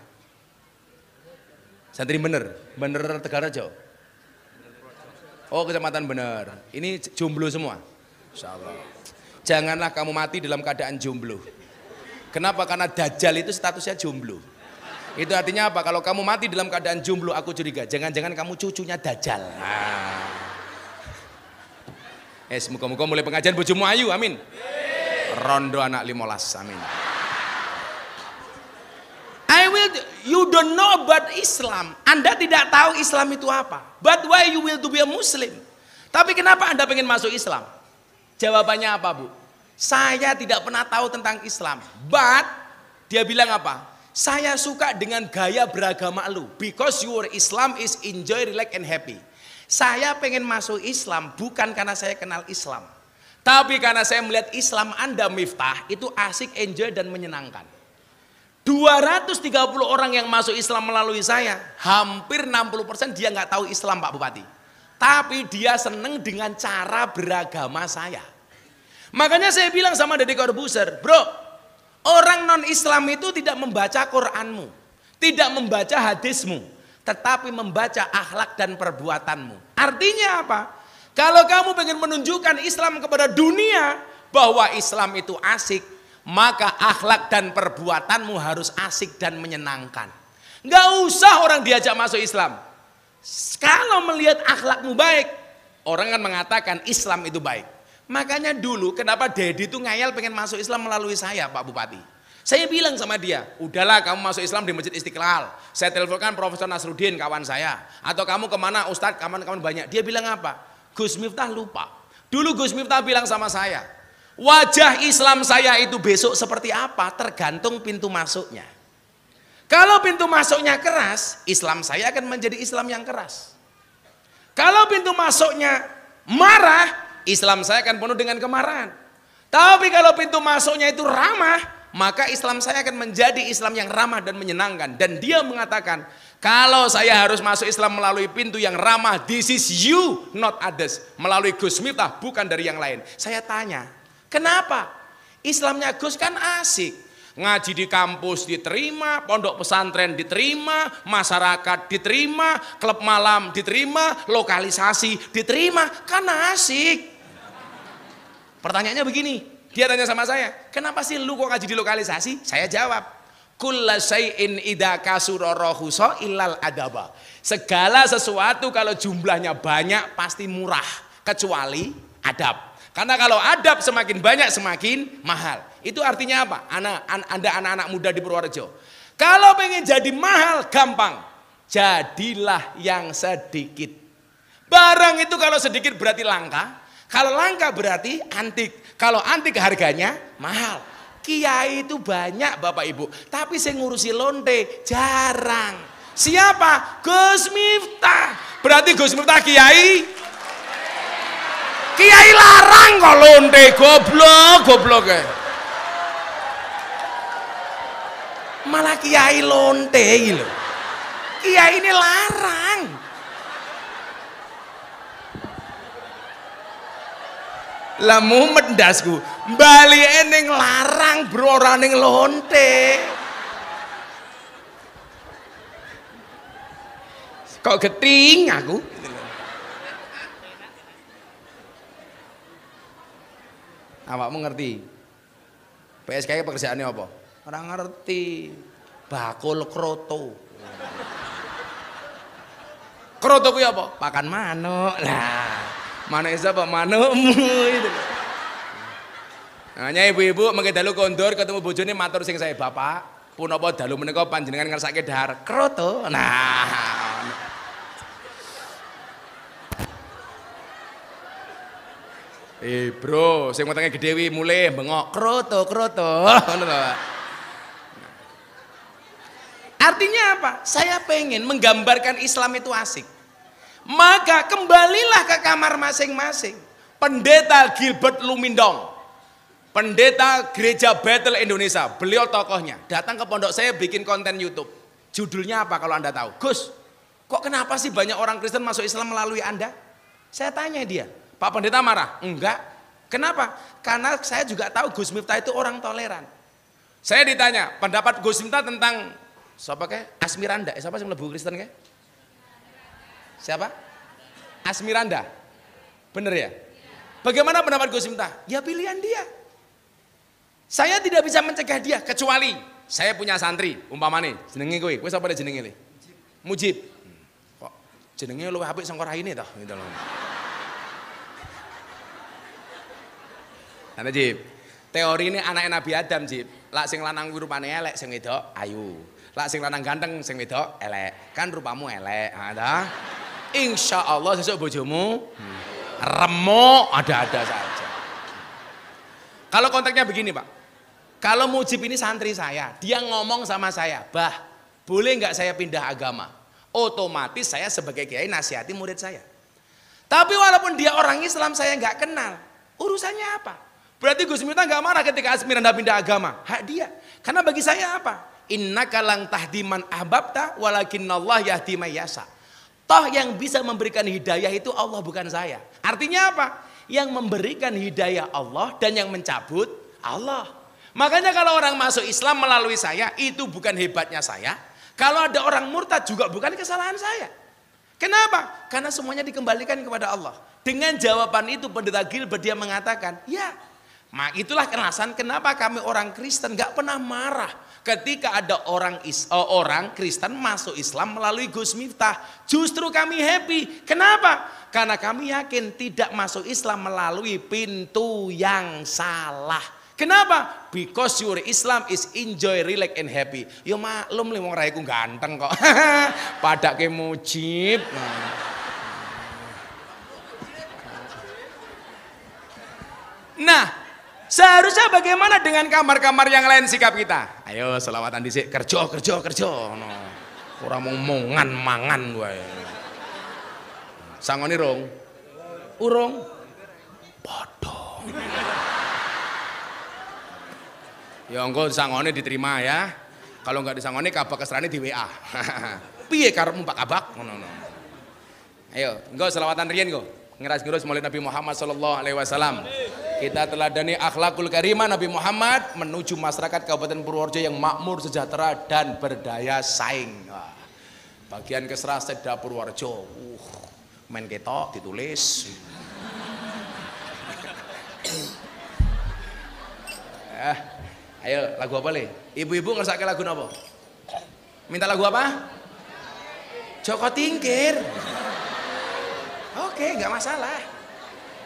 Santri bener, bener aja. Oh kecamatan bener. Ini jomblo semua. Insyaallah. Janganlah kamu mati dalam keadaan jomblo. Kenapa? Karena dajjal itu statusnya jomblo. Itu artinya apa? Kalau kamu mati dalam keadaan jomblo, aku curiga. Jangan-jangan kamu cucunya dajjal. Nah. Eh, semoga-moga mulai pengajian bojomu ayu, amin. Rondo anak limolas, amin. I will you don't know about Islam. Anda tidak tahu Islam itu apa. But why you will to be a Muslim? Tapi kenapa Anda pengen masuk Islam? Jawabannya apa, Bu? Saya tidak pernah tahu tentang Islam. But dia bilang apa? Saya suka dengan gaya beragama lu because your Islam is enjoy, relax and happy. Saya pengen masuk Islam bukan karena saya kenal Islam. Tapi karena saya melihat Islam Anda Miftah itu asik, enjoy dan menyenangkan. 230 orang yang masuk Islam melalui saya, hampir 60% dia nggak tahu Islam Pak Bupati. Tapi dia seneng dengan cara beragama saya. Makanya saya bilang sama Deddy Corbuzier, bro, orang non-Islam itu tidak membaca Quranmu, tidak membaca hadismu, tetapi membaca akhlak dan perbuatanmu. Artinya apa? Kalau kamu ingin menunjukkan Islam kepada dunia, bahwa Islam itu asik, maka akhlak dan perbuatanmu harus asik dan menyenangkan. Enggak usah orang diajak masuk Islam. Kalau melihat akhlakmu baik, orang kan mengatakan Islam itu baik. Makanya dulu kenapa Dedi itu ngayal pengen masuk Islam melalui saya Pak Bupati. Saya bilang sama dia, udahlah kamu masuk Islam di Masjid Istiqlal. Saya teleponkan Profesor Nasruddin kawan saya. Atau kamu kemana Ustadz kawan-kawan banyak. Dia bilang apa? Gus Miftah lupa. Dulu Gus Miftah bilang sama saya, Wajah Islam saya itu besok seperti apa tergantung pintu masuknya. Kalau pintu masuknya keras, Islam saya akan menjadi Islam yang keras. Kalau pintu masuknya marah, Islam saya akan penuh dengan kemarahan. Tapi kalau pintu masuknya itu ramah, maka Islam saya akan menjadi Islam yang ramah dan menyenangkan. Dan dia mengatakan, kalau saya harus masuk Islam melalui pintu yang ramah, this is you, not others. Melalui Gus Miftah, bukan dari yang lain. Saya tanya, Kenapa? Islamnya Gus kan asik. Ngaji di kampus diterima, pondok pesantren diterima, masyarakat diterima, klub malam diterima, lokalisasi diterima, kan asik. Pertanyaannya begini, dia tanya sama saya, kenapa sih lu kok ngaji di lokalisasi? Saya jawab, kulla syai'in idza ilal adaba. Segala sesuatu kalau jumlahnya banyak pasti murah kecuali adab. Karena kalau adab semakin banyak semakin mahal. Itu artinya apa? Anak, an, anda anak-anak muda di Purworejo. Kalau pengen jadi mahal gampang. Jadilah yang sedikit. Barang itu kalau sedikit berarti langka. Kalau langka berarti antik. Kalau antik harganya mahal. Kiai itu banyak Bapak Ibu. Tapi saya ngurusi lonte jarang. Siapa? Gus Miftah. Berarti Gus Miftah Kiai kiai larang kok lonte goblok goblok ya malah kiai lonte gitu kiai ini larang lamu dasku bali eneng larang bro running lonte kok geting aku awakmu ngerti PSK pekerjaannya apa orang ngerti bakul kroto kroto kuwi apa pakan manuk lah manuk siapa manukmu itu hanya nah, ibu-ibu mengke dalu kondur ketemu bojone matur sing saya bapak pun punapa dalu menika panjenengan ngersake dahar kroto nah Eh bro, sing wetenge gedhe wi mulih bengok kroto kroto. Artinya apa? Saya pengen menggambarkan Islam itu asik. Maka kembalilah ke kamar masing-masing. Pendeta Gilbert Lumindong. Pendeta Gereja Battle Indonesia. Beliau tokohnya. Datang ke pondok saya bikin konten Youtube. Judulnya apa kalau Anda tahu? Gus, kok kenapa sih banyak orang Kristen masuk Islam melalui Anda? Saya tanya dia, Pak Pendeta marah? Enggak. Kenapa? Karena saya juga tahu Gus Miftah itu orang toleran. Saya ditanya pendapat Gus Miftah tentang siapa kayak Asmiranda? Eh, siapa sih lebih Kristen kayak? Siapa? Asmiranda. Bener ya? Bagaimana pendapat Gus Miftah? Ya pilihan dia. Saya tidak bisa mencegah dia kecuali saya punya santri umpamane jenenge kowe. Kowe sapa jenenge le? Mujib. Kok jenenge lu apik sing ini toh gitu loh. Ana Jib. Teori ini anak Nabi Adam, Jib. Lak sing lanang kuwi rupane elek, sing wedok ayu. Lak sing lanang ganteng, sing wedok elek. Kan rupamu elek, ha ta? Insya Allah sesuk bojomu hmm, remuk ada-ada saja. Kalau kontaknya begini pak, kalau Mujib ini santri saya, dia ngomong sama saya, bah, boleh nggak saya pindah agama? Otomatis saya sebagai kiai nasihati murid saya. Tapi walaupun dia orang Islam saya nggak kenal, urusannya apa? Berarti Gus Miftah nggak marah ketika Asmiranda pindah agama. Hak dia. Karena bagi saya apa? Inna kalang tahdiman ahbabta walakin Allah yahdi mayasa. Toh yang bisa memberikan hidayah itu Allah bukan saya. Artinya apa? Yang memberikan hidayah Allah dan yang mencabut Allah. Makanya kalau orang masuk Islam melalui saya itu bukan hebatnya saya. Kalau ada orang murtad juga bukan kesalahan saya. Kenapa? Karena semuanya dikembalikan kepada Allah. Dengan jawaban itu pendeta Gilbert dia mengatakan, ya Nah, itulah alasan kenapa kami orang Kristen gak pernah marah ketika ada orang is, eh, orang Kristen masuk Islam melalui Gus Miftah. Justru kami happy. Kenapa? Karena kami yakin tidak masuk Islam melalui pintu yang salah. Kenapa? Because your Islam is enjoy, relax and happy. Yo ya, maklum mau aku ganteng kok. Pada ke mujib. Nah, Seharusnya bagaimana dengan kamar-kamar yang lain sikap kita? Ayo selawatan dhisik, kerja kerja kerja. No. kurang mau mongan mangan gue. Sangoni rong. Urung. Padha. Ya engko sangone diterima ya. Kalau nggak disangone kabak kesrane di WA. Piye karepmu Pak Kabak? Ngono no. Ayo, engko selawatan riyen engko. ngeras ngeras mulai Nabi Muhammad sallallahu alaihi wasallam. Kita telah dani akhlakul karimah Nabi Muhammad menuju masyarakat Kabupaten Purworejo yang makmur, sejahtera dan berdaya saing. bagian keserah sedap Purworejo. Uh, main ketok ditulis. eh, ayo lagu apa nih Ibu-ibu ke lagu apa? Minta lagu apa? Joko Tingkir. Oke, okay, nggak masalah.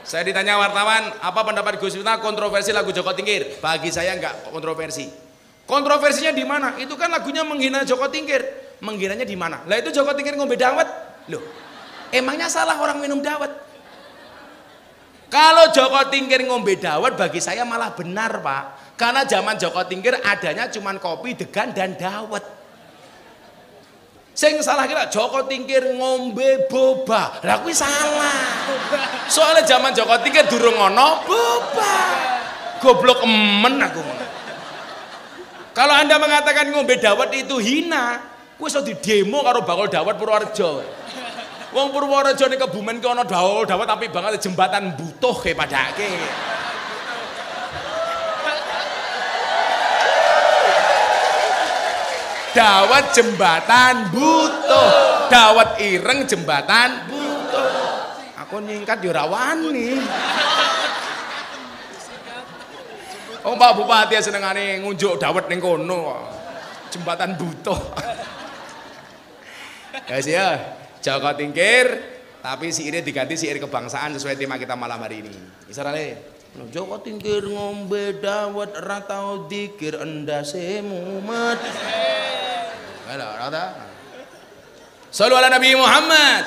Saya ditanya wartawan, apa pendapat Gus Miftah kontroversi lagu Joko Tingkir? Bagi saya enggak kontroversi. Kontroversinya di mana? Itu kan lagunya menghina Joko Tingkir. Menghinanya di mana? Lah itu Joko Tingkir ngombe dawet. Loh, emangnya salah orang minum dawet? Kalau Joko Tingkir ngombe dawet bagi saya malah benar, Pak. Karena zaman Joko Tingkir adanya cuman kopi, degan dan dawet. Sing salah kira Joko Tingkir ngombe boba. Lah salah. Soalnya zaman Joko Tingkir durung ono boba. Goblok emen aku Kalau Anda mengatakan ngombe dawet itu hina, kuwi iso demo karo bakul dawet Purworejo. Wong Purworejo nih Kebumen ki ana dawet dawet tapi banget jembatan butuh ke padake. Dawet jembatan butuh. Dawet ireng jembatan butuh. Aku nyingkat di ya rawani nih. Oh Pak Bupati ya seneng aneh ngunjuk dawet neng kono Jembatan butuh. Guys ya, Joko Tingkir tapi si ini diganti si siir kebangsaan sesuai tema kita malam hari ini. Isarale. Joko tingkir ngombe dawet ratau dikir endase mumet. Ada rata. Salam ala Nabi Muhammad.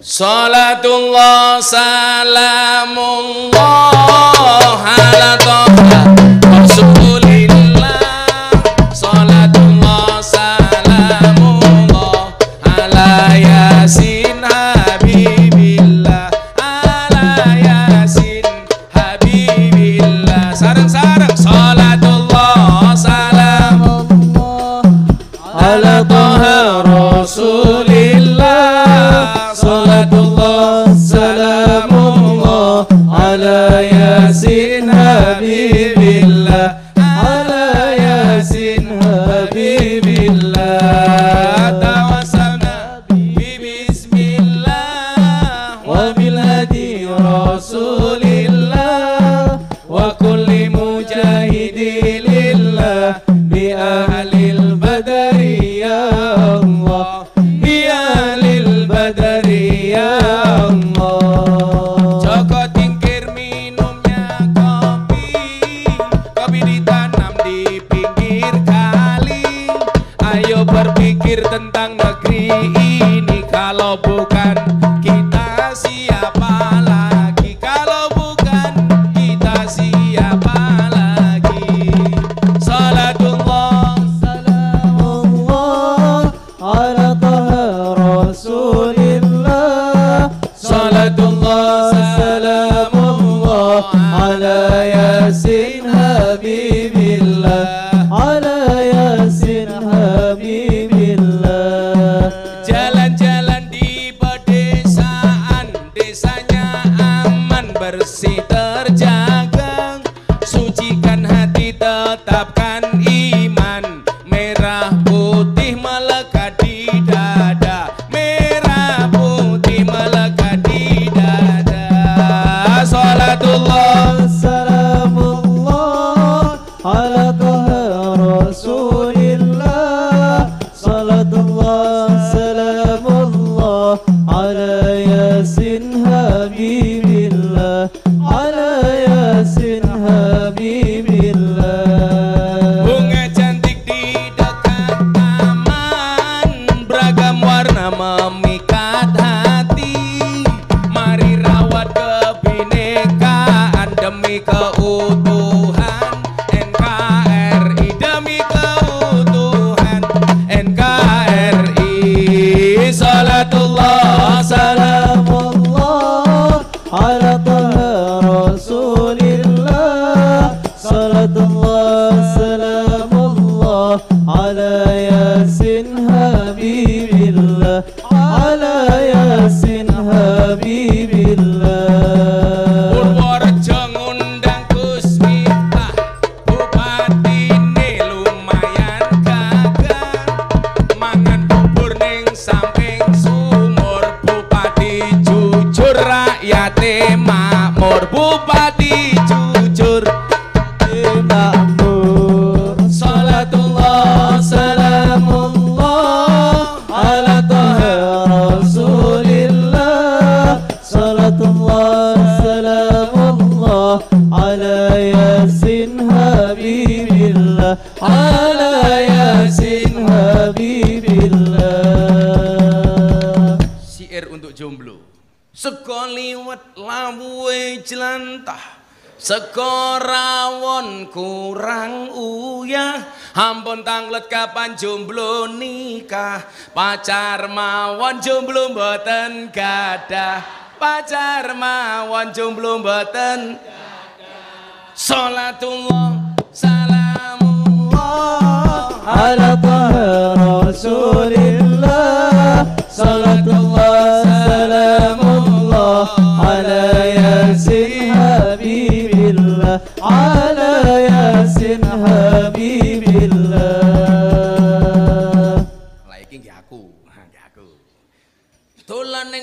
Salatullah salamullah ala tobat. عباد الله سلام الله على ياسين حبيب الله Nabi sampun tanglet kapan jomblo nikah pacar mawon jomblo mboten gadah pacar mawon jomblo mboten salatullah salamullah ala taha rasulillah salatullah salamullah ala yasin habibillah ala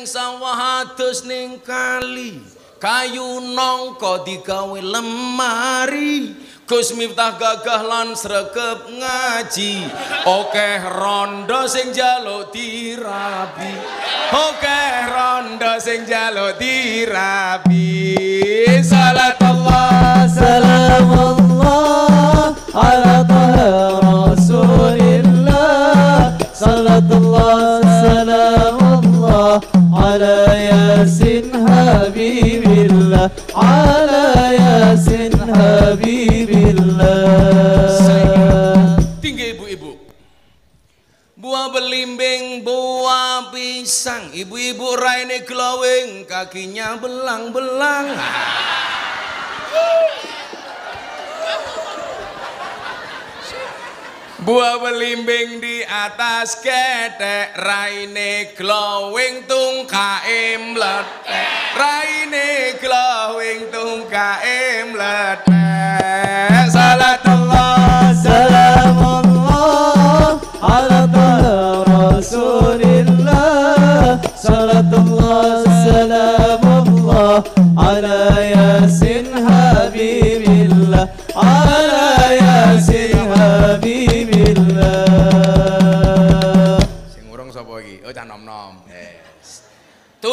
sawah adus ning kali kayu nongko digawe lemari Gus Miftah gagah lan sregep ngaji oke rondo sing jaluk dirabi oke rondo sing jaluk dirabi salatullah salamullah ala ياسين حبيب الله على ياسين حبيب tinggi ibu-ibu buah belimbing buah pisang ibu-ibu raine glowing kakinya belang-belang Buah belimbing di atas ketek Raine glowing tungka mletek Raine glowing tungka mletek rasulillah Ala yasin habibillah Ala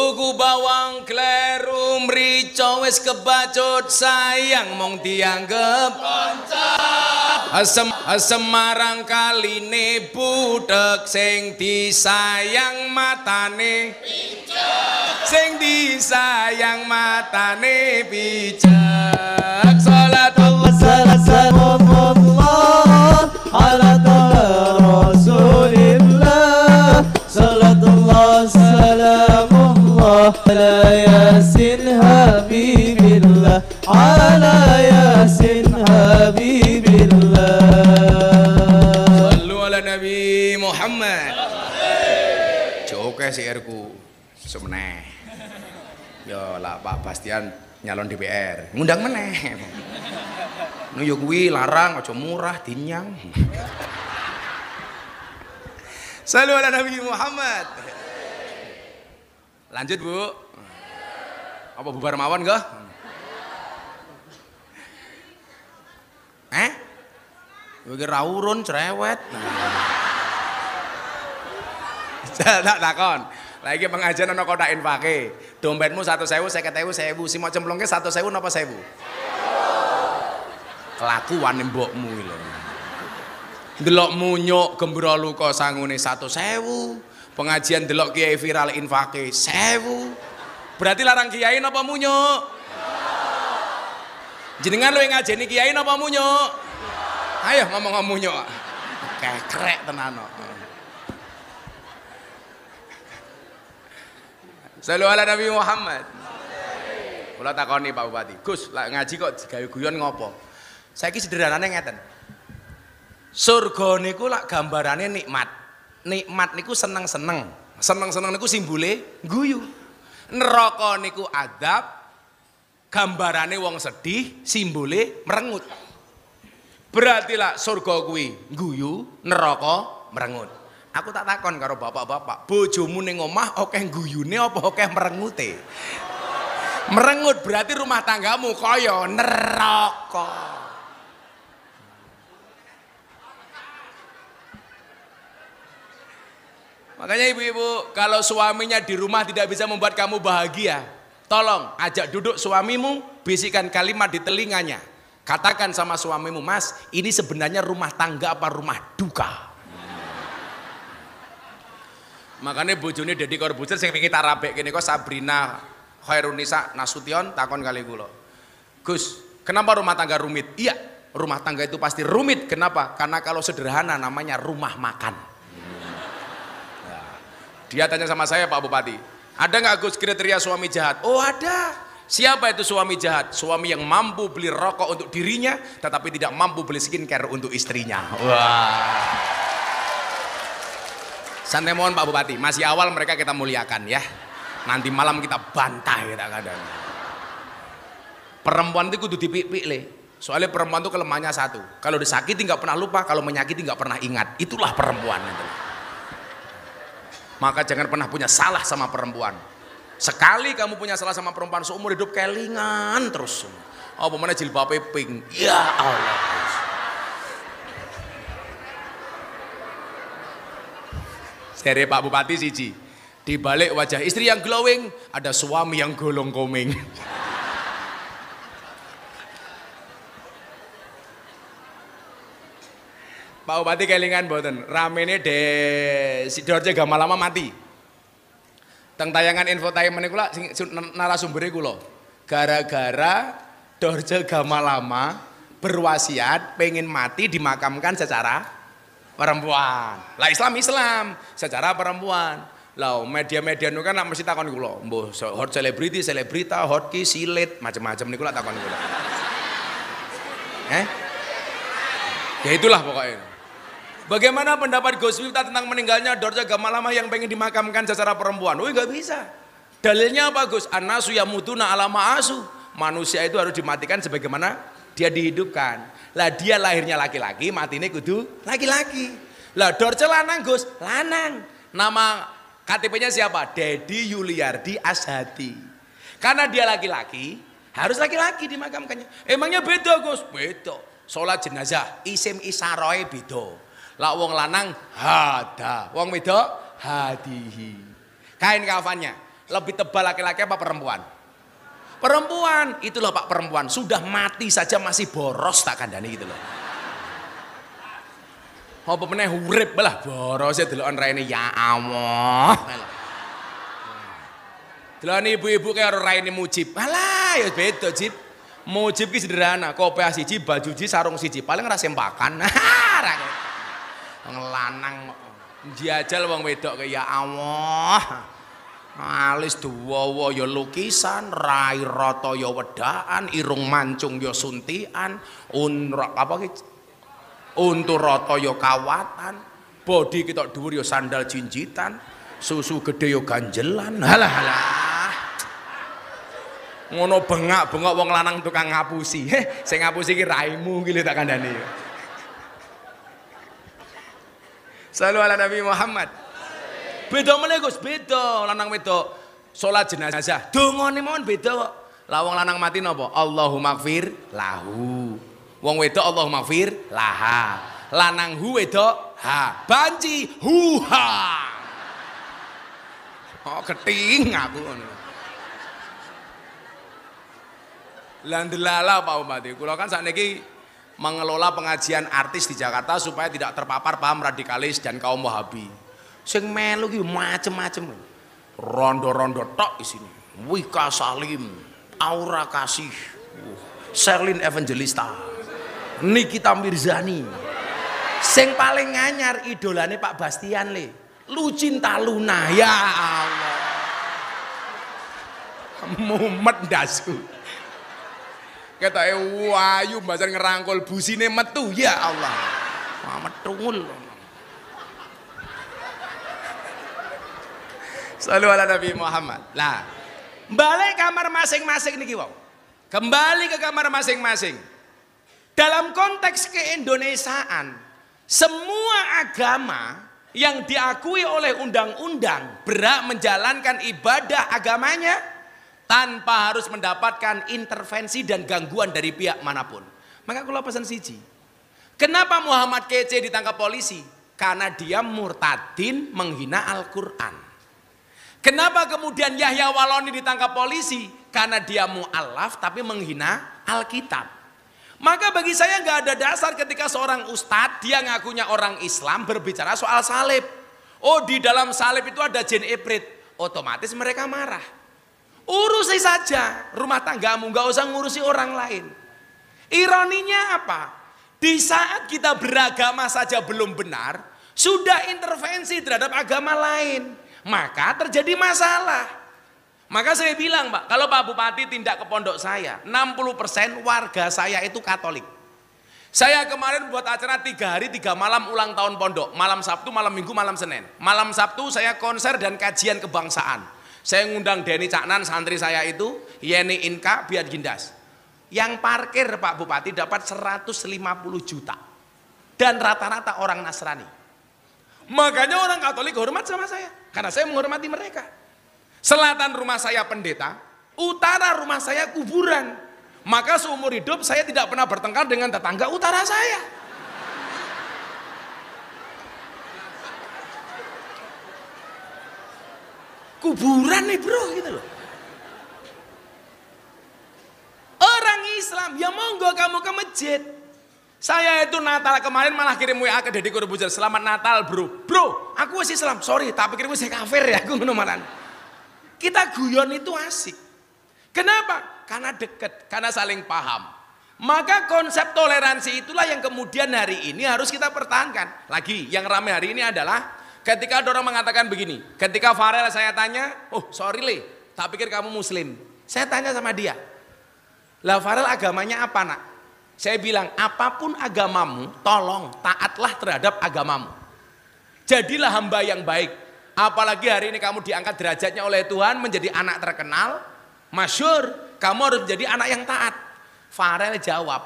tuku bawang kleru mrica wis kebacut sayang mong dianggep asem kali kaline budhek sing disayang matane picek sing disayang matane picek salat ياسين حبيب الله على ياسين حبيب الله صلوا على نبي محمد Oke sirku semeneh. Yo ya lah Pak Bastian nyalon DPR, ngundang meneh. Nu kuwi larang aja murah dinyang. Salu ala Nabi Muhammad. Lanjut, Bu. Apa bubar mawon nggih? Eh? Iki ra urun cerewet. Nah. Tak takon. Lah iki pengajian ana kotak infake. Dompetmu sewu, 50.000, 1000. Si mok cemplungke satu napa 1000? sewu? Kelakuan mbokmu iki lho. Delok munyuk gembira luka sangune sewu. Pengajian delok kiai viral infake sewu. Berarti larang kiai napa munyo? Jenengan luwih ngajeni kiai napa munyo? Ayo ngomong munyuk. Kekrek tenan oh. Selalu ala Nabi Muhammad. Kula takoni Pak Bupati, Gus, lak ngaji kok digawe guyon ngopo? Saiki sederhanane ngeten. Surga niku lak gambarane nikmat. Nikmat niku seneng-seneng. Seneng-seneng niku simbole guyu. Neraka niku adab, gambarane wong sedih, simbole merengut. Berarti lah surga kuwi guyu, neraka merengut. Aku tak takon karo bapak-bapak, bojomu ning omah guyu guyune apa akeh merengute? Merengut berarti rumah tanggamu koyo neraka. Makanya ibu-ibu, kalau suaminya di rumah tidak bisa membuat kamu bahagia, tolong ajak duduk suamimu, bisikan kalimat di telinganya. Katakan sama suamimu, mas, ini sebenarnya rumah tangga apa rumah duka? Makanya bojone Deddy Corbuzier sing wingi tak rabek ini kok Sabrina Khairunisa Nasution takon kali gulo. Gus, kenapa rumah tangga rumit? Iya, rumah tangga itu pasti rumit. Kenapa? Karena kalau sederhana namanya rumah makan. Dia tanya sama saya Pak Bupati, ada nggak Gus kriteria suami jahat? Oh ada. Siapa itu suami jahat? Suami yang mampu beli rokok untuk dirinya, tetapi tidak mampu beli skincare untuk istrinya. Wah. Santai mohon Pak Bupati, masih awal mereka kita muliakan ya. Nanti malam kita bantai kita kadang. Perempuan itu kudu pik le. Soalnya perempuan itu kelemahannya satu. Kalau disakiti nggak pernah lupa, kalau menyakiti nggak pernah ingat. Itulah perempuan. itu. Maka jangan pernah punya salah sama perempuan. Sekali kamu punya salah sama perempuan seumur hidup kelingan terus. Oh, pemana jilbabnya pink. Ya Allah. Dari Pak Bupati Siji. Di balik wajah istri yang glowing, ada suami yang golong koming. Pak Bupati kelingan boten, ramene de Dorje gak lama mati. Teng tayangan info infotainment narasumber narasumbere kula. Gara-gara Dorje Gamalama berwasiat pengen mati dimakamkan secara perempuan. Lah Islam Islam secara perempuan. Lah media-media niku kan mesti takon kula, so, hot selebriti, selebrita, ki, silit, macam-macam niku lah takon kula. Eh? Ya itulah pokoknya. Bagaimana pendapat Gus Miftah tentang meninggalnya Dorja Gamalama yang pengen dimakamkan secara perempuan? Oh nggak bisa. Dalilnya apa Gus? Anasu ya mutuna alama asu. Manusia itu harus dimatikan sebagaimana dia dihidupkan. Lah dia lahirnya laki-laki, mati ini kudu laki-laki. Lah Dorja lanang Gus, lanang. Nama KTP-nya siapa? Dedi Yuliardi Ashati. Karena dia laki-laki, harus laki-laki dimakamkannya. Emangnya beda Gus? Beda. Sholat jenazah, isim isaroe beda. Lak wong lanang hada, wong wedok hadihi. Kain kafannya lebih tebal laki-laki apa perempuan? Perempuan, itulah Pak perempuan, sudah mati saja masih boros tak kandani gitu loh. Apa meneh urip belah boros ya delokan raine ya Allah. Delokan ibu-ibu kayak orang raine mujib. Alah ya beda jib. Mujib ki sederhana, kopi siji, baju siji, sarung siji, paling rasa Nglanang jajal wong wedok kaya ya Allah. Alis duwowo ya lukisan, rai rata ya wedaan, irung mancung ya suntian, unrok apa gitu, untuk rotoyo ya kawatan, bodi kita dhuwur ya sandal jinjitan, susu gede ya ganjelan. Halah halah. Ngono bengak bengak wong lanang tukang ngapusi. Heh, sing ngapusi ki raimu ki tak kandhani. Selalu ala Nabi Muhammad. Beda mana Gus, beda lanang beda. Sholat jenazah, dongane mohon beda kok. Lawang lanang mati nopo. Allahumma fir lahu. Wong wedok Allahumma fir laha. Lanang hu wedok ha. Banci huha. Oh keting aku ngono. Lan delala Pak Umat. Kula kan sakniki mengelola pengajian artis di Jakarta supaya tidak terpapar paham radikalis dan kaum wahabi sing melu ki macem-macem rondo-rondo tok di sini. Wika Salim Aura Kasih Sherlin Evangelista Nikita Mirzani sing paling nganyar idolane Pak Bastian le cinta Luna ya Allah mumet Dasu. Kata wahyu bazar ngerangkul busine metu ya Allah. Wah Selalu ala Nabi Muhammad. Nah, balik kamar masing-masing nih wow. Kembali ke kamar masing-masing. Dalam konteks keindonesiaan, semua agama yang diakui oleh undang-undang berhak menjalankan ibadah agamanya tanpa harus mendapatkan intervensi dan gangguan dari pihak manapun. Maka kalau pesan siji. Kenapa Muhammad Kece ditangkap polisi? Karena dia murtadin menghina Al-Quran. Kenapa kemudian Yahya Waloni ditangkap polisi? Karena dia mu'alaf tapi menghina Alkitab. Maka bagi saya nggak ada dasar ketika seorang ustadz dia ngakunya orang Islam berbicara soal salib. Oh di dalam salib itu ada jin ibrit. Otomatis mereka marah. Urusi saja rumah tanggamu, nggak usah ngurusi orang lain. Ironinya apa? Di saat kita beragama saja belum benar, sudah intervensi terhadap agama lain, maka terjadi masalah. Maka saya bilang, Pak, kalau Pak Bupati tindak ke pondok saya, 60% warga saya itu Katolik. Saya kemarin buat acara tiga hari tiga malam ulang tahun pondok, malam Sabtu, malam Minggu, malam Senin. Malam Sabtu saya konser dan kajian kebangsaan. Saya ngundang Denny Caknan santri saya itu, Yeni Inka, biar Gindas. Yang parkir Pak Bupati dapat 150 juta. Dan rata-rata orang Nasrani. Makanya orang Katolik hormat sama saya. Karena saya menghormati mereka. Selatan rumah saya pendeta, utara rumah saya kuburan. Maka seumur hidup saya tidak pernah bertengkar dengan tetangga utara saya. kuburan nih bro gitu loh orang Islam ya monggo kamu ke masjid saya itu Natal kemarin malah kirim WA ke Deddy selamat Natal bro bro aku masih Islam sorry Tapi kirim saya kafir ya aku menomaran kita guyon itu asik kenapa karena deket karena saling paham maka konsep toleransi itulah yang kemudian hari ini harus kita pertahankan. Lagi yang ramai hari ini adalah Ketika ada orang mengatakan begini, ketika Farel saya tanya, oh sorry le, tak pikir kamu muslim. Saya tanya sama dia, lah Farel agamanya apa nak? Saya bilang, apapun agamamu, tolong taatlah terhadap agamamu. Jadilah hamba yang baik. Apalagi hari ini kamu diangkat derajatnya oleh Tuhan menjadi anak terkenal, masyur, kamu harus menjadi anak yang taat. Farel jawab,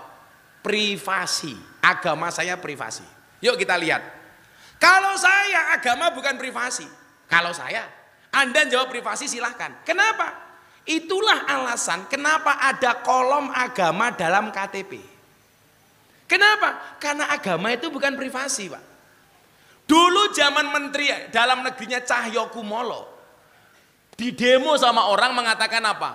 privasi. Agama saya privasi. Yuk kita lihat. Kalau saya agama bukan privasi. Kalau saya, Anda jawab privasi silahkan. Kenapa? Itulah alasan kenapa ada kolom agama dalam KTP. Kenapa? Karena agama itu bukan privasi, Pak. Dulu zaman menteri dalam negerinya Cahyokumolo di demo sama orang mengatakan apa?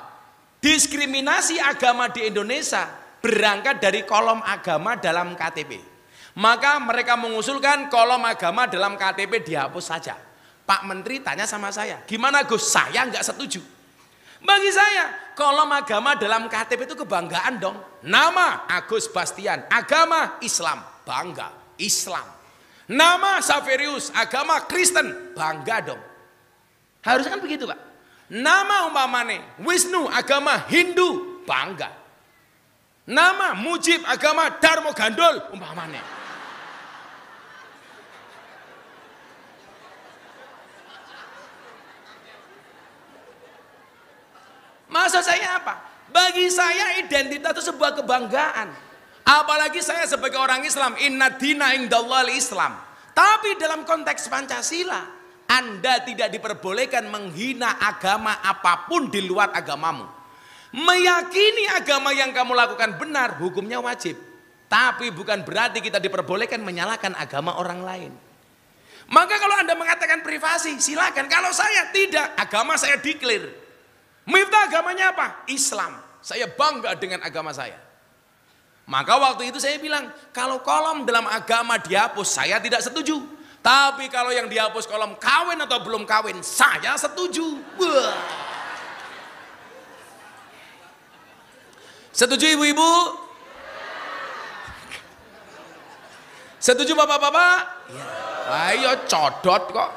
Diskriminasi agama di Indonesia berangkat dari kolom agama dalam KTP. Maka mereka mengusulkan kolom agama dalam KTP dihapus saja. Pak Menteri tanya sama saya, gimana Gus? Saya nggak setuju. Bagi saya, kolom agama dalam KTP itu kebanggaan dong. Nama Agus Bastian, agama Islam, bangga Islam. Nama Saverius, agama Kristen, bangga dong. Harusnya kan begitu Pak. Nama umpamane Wisnu agama Hindu bangga. Nama Mujib agama Darmo Gandol umpamane. Maksud saya apa? Bagi saya identitas itu sebuah kebanggaan. Apalagi saya sebagai orang Islam, inna dina indallal Islam. Tapi dalam konteks Pancasila, Anda tidak diperbolehkan menghina agama apapun di luar agamamu. Meyakini agama yang kamu lakukan benar, hukumnya wajib. Tapi bukan berarti kita diperbolehkan menyalahkan agama orang lain. Maka kalau Anda mengatakan privasi, silakan. Kalau saya tidak, agama saya declare. Miftah agamanya apa? Islam. Saya bangga dengan agama saya. Maka waktu itu saya bilang, kalau kolom dalam agama dihapus, saya tidak setuju. Tapi kalau yang dihapus kolom kawin atau belum kawin, saya setuju. Wah. Setuju ibu-ibu? Setuju bapak-bapak? Ayo iya, codot kok.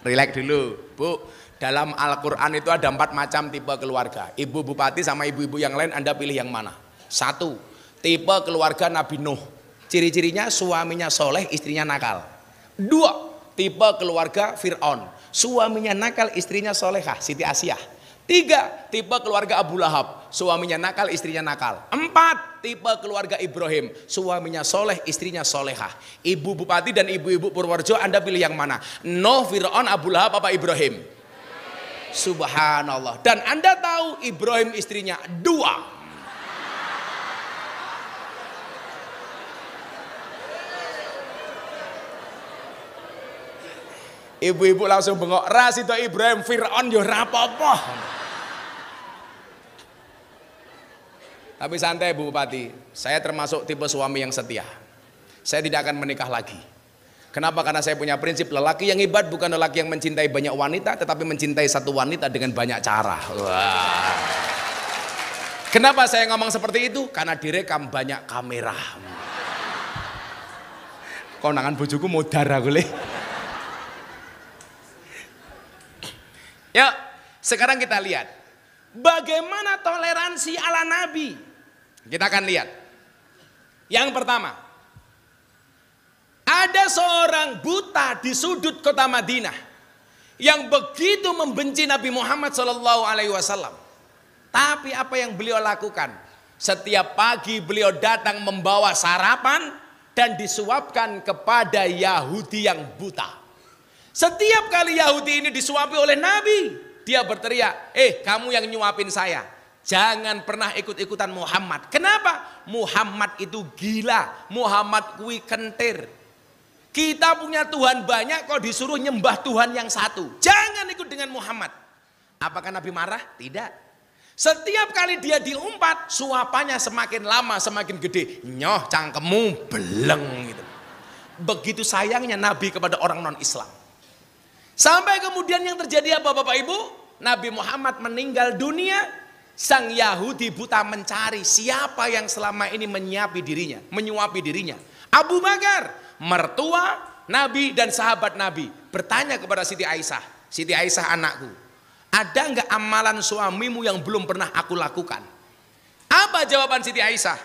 Relax dulu ibu dalam Al-Quran itu ada empat macam tipe keluarga ibu bupati sama ibu-ibu yang lain anda pilih yang mana satu tipe keluarga Nabi Nuh ciri-cirinya suaminya soleh istrinya nakal dua tipe keluarga Fir'aun suaminya nakal istrinya solehah Siti Asiyah Tiga, tipe keluarga Abu Lahab. Suaminya nakal, istrinya nakal. Empat, tipe keluarga Ibrahim. Suaminya soleh, istrinya solehah. Ibu bupati dan ibu-ibu Purworejo, Anda pilih yang mana? No, Fir'aun, Abu Lahab, apa Ibrahim? Subhanallah. Dan Anda tahu Ibrahim istrinya dua. Ibu-ibu langsung bengok, ras itu Ibrahim, Fir'aun yo rapopo. Tapi santai Bu Bupati, saya termasuk tipe suami yang setia. Saya tidak akan menikah lagi. Kenapa? Karena saya punya prinsip lelaki yang hebat bukan lelaki yang mencintai banyak wanita, tetapi mencintai satu wanita dengan banyak cara. Wah. Kenapa saya ngomong seperti itu? Karena direkam banyak kamera. Konangan bujuku bojoku mau darah gue. Ya, sekarang kita lihat bagaimana toleransi ala Nabi kita akan lihat. Yang pertama, ada seorang buta di sudut kota Madinah yang begitu membenci Nabi Muhammad Shallallahu Alaihi Wasallam. Tapi apa yang beliau lakukan? Setiap pagi beliau datang membawa sarapan dan disuapkan kepada Yahudi yang buta. Setiap kali Yahudi ini disuapi oleh Nabi, dia berteriak, "Eh, kamu yang nyuapin saya." Jangan pernah ikut-ikutan Muhammad. Kenapa? Muhammad itu gila. Muhammad kui kentir. Kita punya Tuhan banyak kok disuruh nyembah Tuhan yang satu. Jangan ikut dengan Muhammad. Apakah Nabi marah? Tidak. Setiap kali dia diumpat, suapannya semakin lama semakin gede. Nyoh cangkemmu beleng gitu. Begitu sayangnya Nabi kepada orang non-Islam. Sampai kemudian yang terjadi apa Bapak Ibu? Nabi Muhammad meninggal dunia, Sang Yahudi buta mencari siapa yang selama ini menyapi dirinya, menyuapi dirinya. Abu Bakar, mertua Nabi dan sahabat Nabi bertanya kepada Siti Aisyah, Siti Aisyah anakku, ada nggak amalan suamimu yang belum pernah aku lakukan? Apa jawaban Siti Aisyah?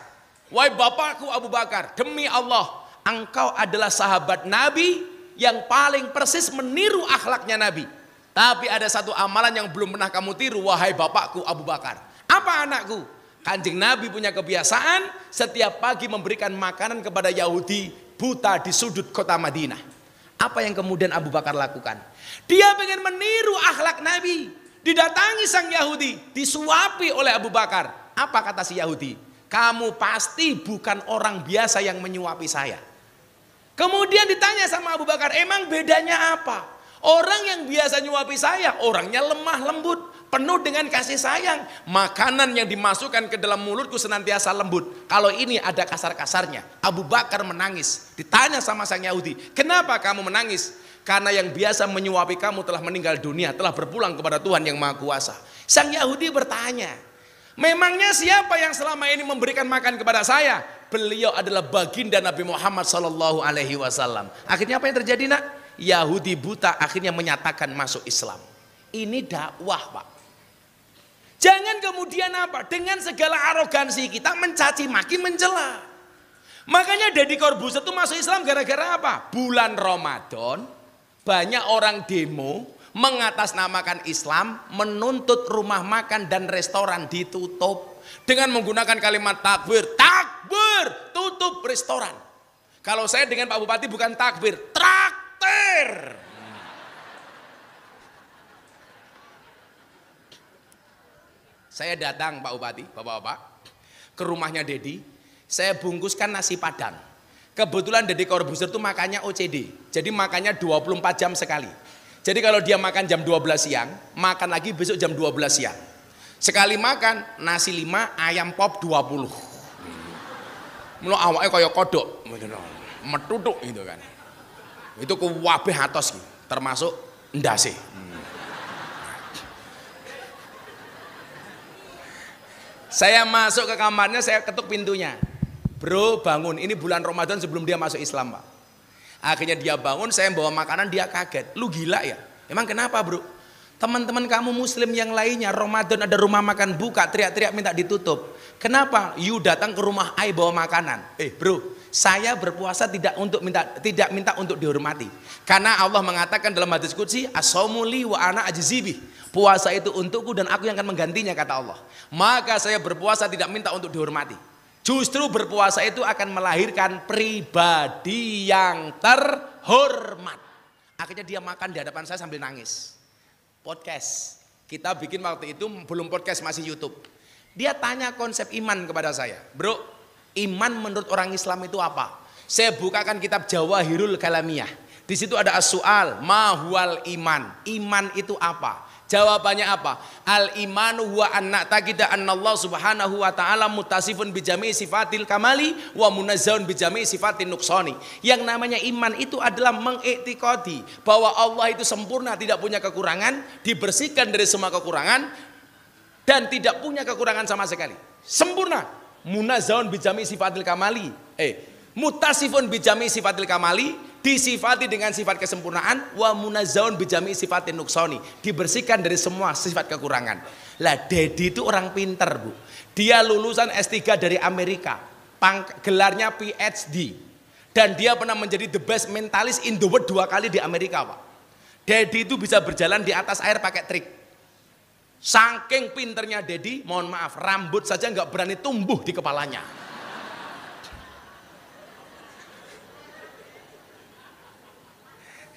Wahai bapakku Abu Bakar, demi Allah, engkau adalah sahabat Nabi yang paling persis meniru akhlaknya Nabi. Tapi ada satu amalan yang belum pernah kamu tiru, wahai bapakku Abu Bakar. Apa anakku? Kanjeng Nabi punya kebiasaan setiap pagi memberikan makanan kepada Yahudi buta di sudut kota Madinah. Apa yang kemudian Abu Bakar lakukan? Dia ingin meniru akhlak Nabi. Didatangi sang Yahudi, disuapi oleh Abu Bakar. Apa kata si Yahudi? Kamu pasti bukan orang biasa yang menyuapi saya. Kemudian ditanya sama Abu Bakar, emang bedanya apa? Orang yang biasa nyuapi saya, orangnya lemah lembut, penuh dengan kasih sayang. Makanan yang dimasukkan ke dalam mulutku senantiasa lembut. Kalau ini ada kasar-kasarnya. Abu Bakar menangis. Ditanya sama sang Yahudi, kenapa kamu menangis? Karena yang biasa menyuapi kamu telah meninggal dunia, telah berpulang kepada Tuhan yang Maha Kuasa. Sang Yahudi bertanya, Memangnya siapa yang selama ini memberikan makan kepada saya? Beliau adalah baginda Nabi Muhammad Sallallahu Alaihi Wasallam. Akhirnya apa yang terjadi nak? Yahudi buta akhirnya menyatakan masuk Islam. Ini dakwah, Pak. Jangan kemudian apa? Dengan segala arogansi kita mencaci maki, mencela. Makanya Deddy Corbuzier itu masuk Islam gara-gara apa? Bulan Ramadan, banyak orang demo mengatasnamakan Islam, menuntut rumah makan dan restoran ditutup dengan menggunakan kalimat takbir, takbir, tutup restoran. Kalau saya dengan Pak Bupati bukan takbir, trak saya datang Pak Bupati, Bapak-bapak, ke rumahnya Dedi. Saya bungkuskan nasi padang. Kebetulan Dedi korbuser itu makannya OCD. Jadi makannya 24 jam sekali. Jadi kalau dia makan jam 12 siang, makan lagi besok jam 12 siang. Sekali makan nasi 5 ayam pop 20. Mulu awaknya kaya kodok, metutuk gitu kan itu kuwabeh atos termasuk ndase hmm. saya masuk ke kamarnya saya ketuk pintunya bro bangun ini bulan Ramadan sebelum dia masuk Islam pak akhirnya dia bangun saya bawa makanan dia kaget lu gila ya emang kenapa bro teman-teman kamu muslim yang lainnya Ramadan ada rumah makan buka teriak-teriak minta ditutup Kenapa? You datang ke rumah I bawa makanan. Eh, bro, saya berpuasa tidak untuk minta tidak minta untuk dihormati. Karena Allah mengatakan dalam hadis kudsi, asomuli wa ana ajizibi. Puasa itu untukku dan aku yang akan menggantinya kata Allah. Maka saya berpuasa tidak minta untuk dihormati. Justru berpuasa itu akan melahirkan pribadi yang terhormat. Akhirnya dia makan di hadapan saya sambil nangis. Podcast. Kita bikin waktu itu belum podcast masih YouTube dia tanya konsep iman kepada saya. Bro, iman menurut orang Islam itu apa? Saya bukakan kitab Jawahirul Hirul Kalamiyah. Di situ ada as mahual iman. Iman itu apa? Jawabannya apa? Al imanu huwa anak taqida anna Allah subhanahu wa ta'ala mutasifun bijami sifatil kamali wa munazzaun bijami sifatil nuksoni. Yang namanya iman itu adalah mengiktikodi bahwa Allah itu sempurna tidak punya kekurangan, dibersihkan dari semua kekurangan, dan tidak punya kekurangan sama sekali. Sempurna. Munazawun bijami sifatil kamali. Eh, mutasifun bijami sifatil kamali disifati dengan sifat kesempurnaan wa munazaun bijami sifatin nuksoni dibersihkan dari semua sifat kekurangan lah Dedi itu orang pinter bu dia lulusan S3 dari Amerika pang, gelarnya PhD dan dia pernah menjadi the best mentalist in the world dua kali di Amerika pak Dedi itu bisa berjalan di atas air pakai trik Saking pinternya Dedi, mohon maaf, rambut saja nggak berani tumbuh di kepalanya.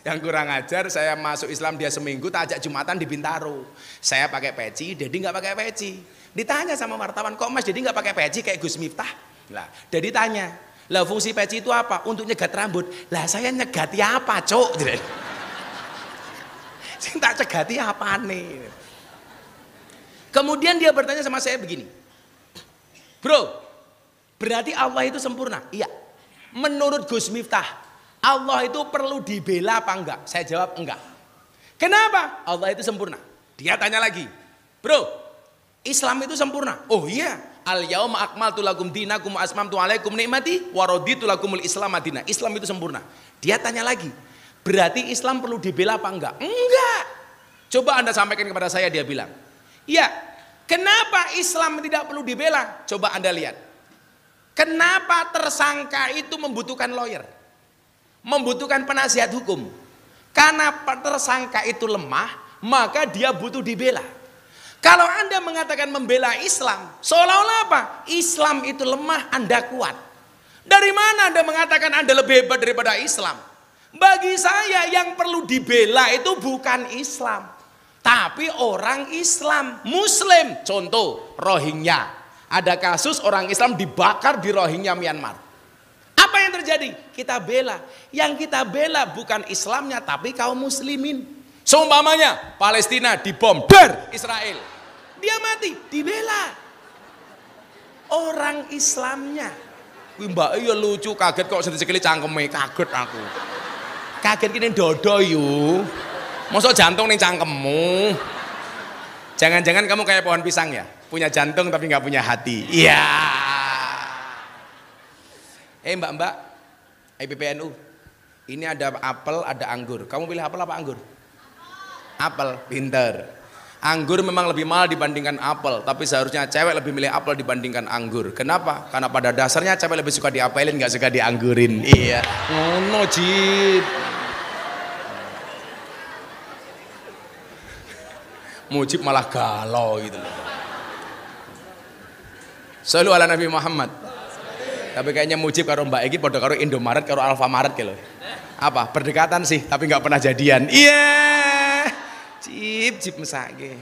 Yang kurang ajar, saya masuk Islam dia seminggu, tak ajak Jumatan di Bintaro. Saya pakai peci, Dedi nggak pakai peci. Ditanya sama wartawan, kok mas Dedi nggak pakai peci kayak Gus Miftah? Lah, Dedi tanya, lah fungsi peci itu apa? Untuk nyegat rambut. Lah saya nyegati apa, cok? Cinta tak cegati apa nih? Kemudian dia bertanya sama saya begini. Bro, berarti Allah itu sempurna? Iya. Menurut Gus Miftah, Allah itu perlu dibela apa enggak? Saya jawab enggak. Kenapa? Allah itu sempurna. Dia tanya lagi. Bro, Islam itu sempurna. Oh iya. Al yauma akmaltu lakum dinakum wa asmamtu alaikum nikmati wa raditu lakumul Islam madina. Islam itu sempurna. Dia tanya lagi. Berarti Islam perlu dibela apa enggak? Enggak. Coba Anda sampaikan kepada saya dia bilang. Ya, kenapa Islam tidak perlu dibela? Coba Anda lihat. Kenapa tersangka itu membutuhkan lawyer? Membutuhkan penasihat hukum. Karena tersangka itu lemah, maka dia butuh dibela. Kalau Anda mengatakan membela Islam, seolah-olah apa? Islam itu lemah, Anda kuat. Dari mana Anda mengatakan Anda lebih hebat daripada Islam? Bagi saya yang perlu dibela itu bukan Islam. Tapi orang Islam, Muslim, contoh Rohingya. Ada kasus orang Islam dibakar di Rohingya Myanmar. Apa yang terjadi? Kita bela. Yang kita bela bukan Islamnya tapi kaum muslimin. Seumpamanya Palestina dibom der Israel. Dia mati, dibela. Orang Islamnya. mbak iya lucu kaget kok sedikit cangkeme kaget aku. Kaget kini dodo yuk. Masuk jantung nih cangkemmu. Jangan-jangan kamu kayak pohon pisang ya? Punya jantung tapi nggak punya hati. Iya. Eh hey, mbak-mbak, IPPNU, ini ada apel, ada anggur. Kamu pilih apel apa anggur? Apel, pinter. Anggur memang lebih mahal dibandingkan apel, tapi seharusnya cewek lebih milih apel dibandingkan anggur. Kenapa? Karena pada dasarnya cewek lebih suka diapelin, nggak suka dianggurin. Iya. oh, no, mujib malah galau gitu loh. Selalu ala Nabi Muhammad. Tapi kayaknya mujib karo Mbak Egi podo karo Indomaret karo Alfamaret gitu loh. Apa? Perdekatan sih, tapi nggak pernah jadian. Iya. Yeah. Cip cip mesake.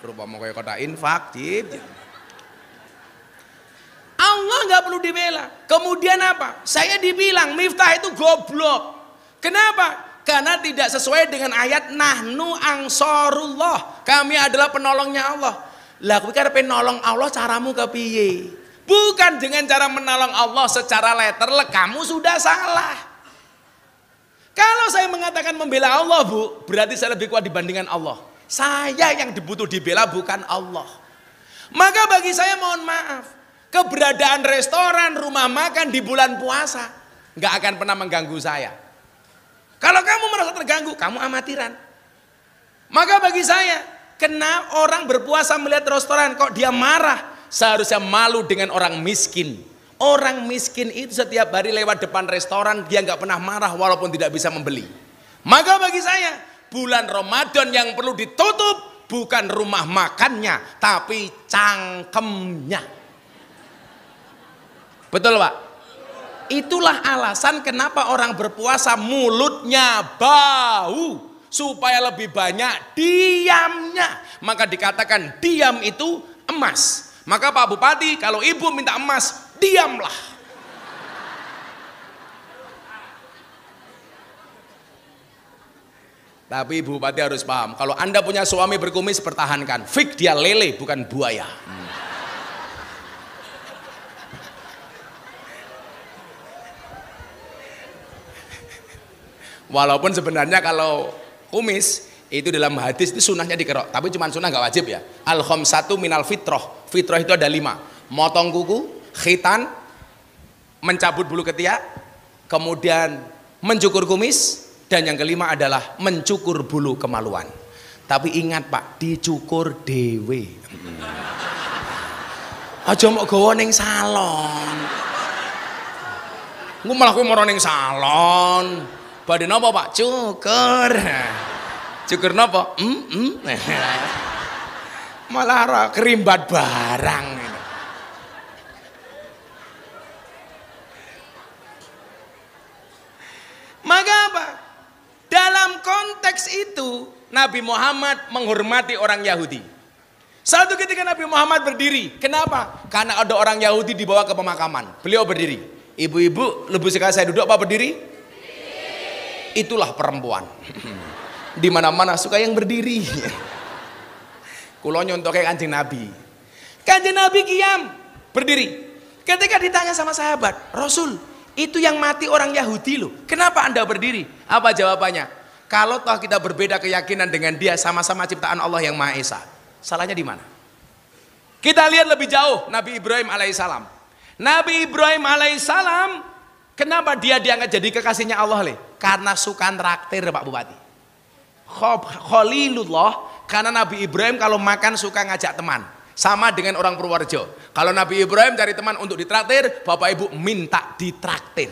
Rupa mau kayak kota infak, cip. cip. Allah nggak perlu dibela. Kemudian apa? Saya dibilang Miftah itu goblok. Kenapa? karena tidak sesuai dengan ayat nahnu angsorullah kami adalah penolongnya Allah lah kowe karep penolong Allah caramu ke piye bukan dengan cara menolong Allah secara letter kamu sudah salah kalau saya mengatakan membela Allah bu berarti saya lebih kuat dibandingkan Allah saya yang dibutuh dibela bukan Allah maka bagi saya mohon maaf keberadaan restoran rumah makan di bulan puasa nggak akan pernah mengganggu saya kalau kamu merasa terganggu, kamu amatiran. Maka bagi saya, kena orang berpuasa melihat restoran, kok dia marah? Seharusnya malu dengan orang miskin. Orang miskin itu setiap hari lewat depan restoran, dia nggak pernah marah walaupun tidak bisa membeli. Maka bagi saya, bulan Ramadan yang perlu ditutup bukan rumah makannya, tapi cangkemnya. Betul Pak? Itulah alasan kenapa orang berpuasa mulutnya bau supaya lebih banyak diamnya. Maka dikatakan diam itu emas. Maka Pak Bupati kalau ibu minta emas, diamlah. Tapi Bupati harus paham, kalau Anda punya suami berkumis, pertahankan. Fik dia lele, bukan buaya. Walaupun sebenarnya kalau kumis itu dalam hadis itu sunahnya dikerok, tapi cuma sunah nggak wajib ya. Al satu minal fitroh, fitroh itu ada lima. Motong kuku, khitan, mencabut bulu ketiak, kemudian mencukur kumis, dan yang kelima adalah mencukur bulu kemaluan. Tapi ingat pak, dicukur dewe. Aja mau gawa ning salon. Gue malah gue mau salon badhe napa Pak cukur cukur napa Hmm, hmm. malah ora kerimbat barang maka apa dalam konteks itu Nabi Muhammad menghormati orang Yahudi satu ketika Nabi Muhammad berdiri kenapa karena ada orang Yahudi dibawa ke pemakaman beliau berdiri ibu-ibu lebih suka saya duduk apa berdiri itulah perempuan. Di mana-mana suka yang berdiri. untuk kayak Kanjeng Nabi. Kanjeng Nabi kiam berdiri. Ketika ditanya sama sahabat, "Rasul, itu yang mati orang Yahudi loh. Kenapa Anda berdiri?" Apa jawabannya? Kalau toh kita berbeda keyakinan dengan dia sama-sama ciptaan Allah yang Maha Esa. Salahnya di mana? Kita lihat lebih jauh Nabi Ibrahim alaihissalam. Nabi Ibrahim alaihissalam Kenapa dia diangkat jadi kekasihnya Allah? Le? Karena suka traktir Pak Bupati. Khalilullah karena Nabi Ibrahim kalau makan suka ngajak teman. Sama dengan orang Purworejo. Kalau Nabi Ibrahim cari teman untuk ditraktir, Bapak Ibu minta ditraktir.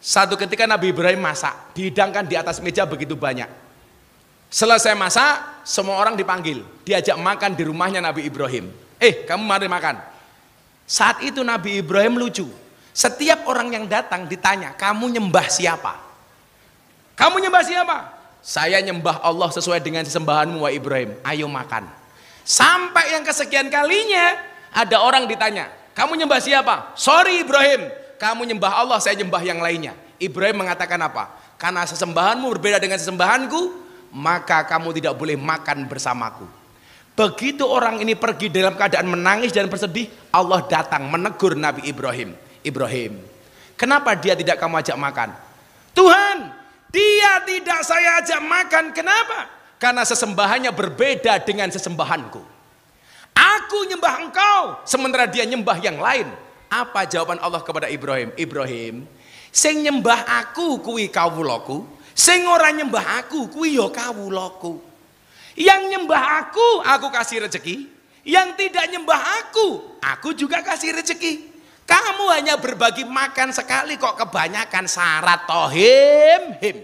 Satu ketika Nabi Ibrahim masak, dihidangkan di atas meja begitu banyak. Selesai masak, semua orang dipanggil, diajak makan di rumahnya Nabi Ibrahim. Eh, kamu mari makan. Saat itu Nabi Ibrahim lucu. Setiap orang yang datang ditanya, kamu nyembah siapa? Kamu nyembah siapa? Saya nyembah Allah sesuai dengan sesembahanmu, wa Ibrahim. Ayo makan. Sampai yang kesekian kalinya ada orang ditanya, kamu nyembah siapa? Sorry Ibrahim, kamu nyembah Allah, saya nyembah yang lainnya. Ibrahim mengatakan apa? Karena sesembahanmu berbeda dengan sesembahanku, maka kamu tidak boleh makan bersamaku. Begitu orang ini pergi dalam keadaan menangis dan bersedih, Allah datang menegur Nabi Ibrahim. Ibrahim, kenapa dia tidak kamu ajak makan? Tuhan, dia tidak saya ajak makan. Kenapa? Karena sesembahannya berbeda dengan sesembahanku. Aku nyembah engkau, sementara dia nyembah yang lain. Apa jawaban Allah kepada Ibrahim? Ibrahim, sing nyembah aku kuwi kawuloku, sing orang nyembah aku kuwi yo ya kawuloku. Yang nyembah aku, aku kasih rezeki. Yang tidak nyembah aku, aku juga kasih rezeki. Kamu hanya berbagi makan sekali kok kebanyakan syarat tohim him.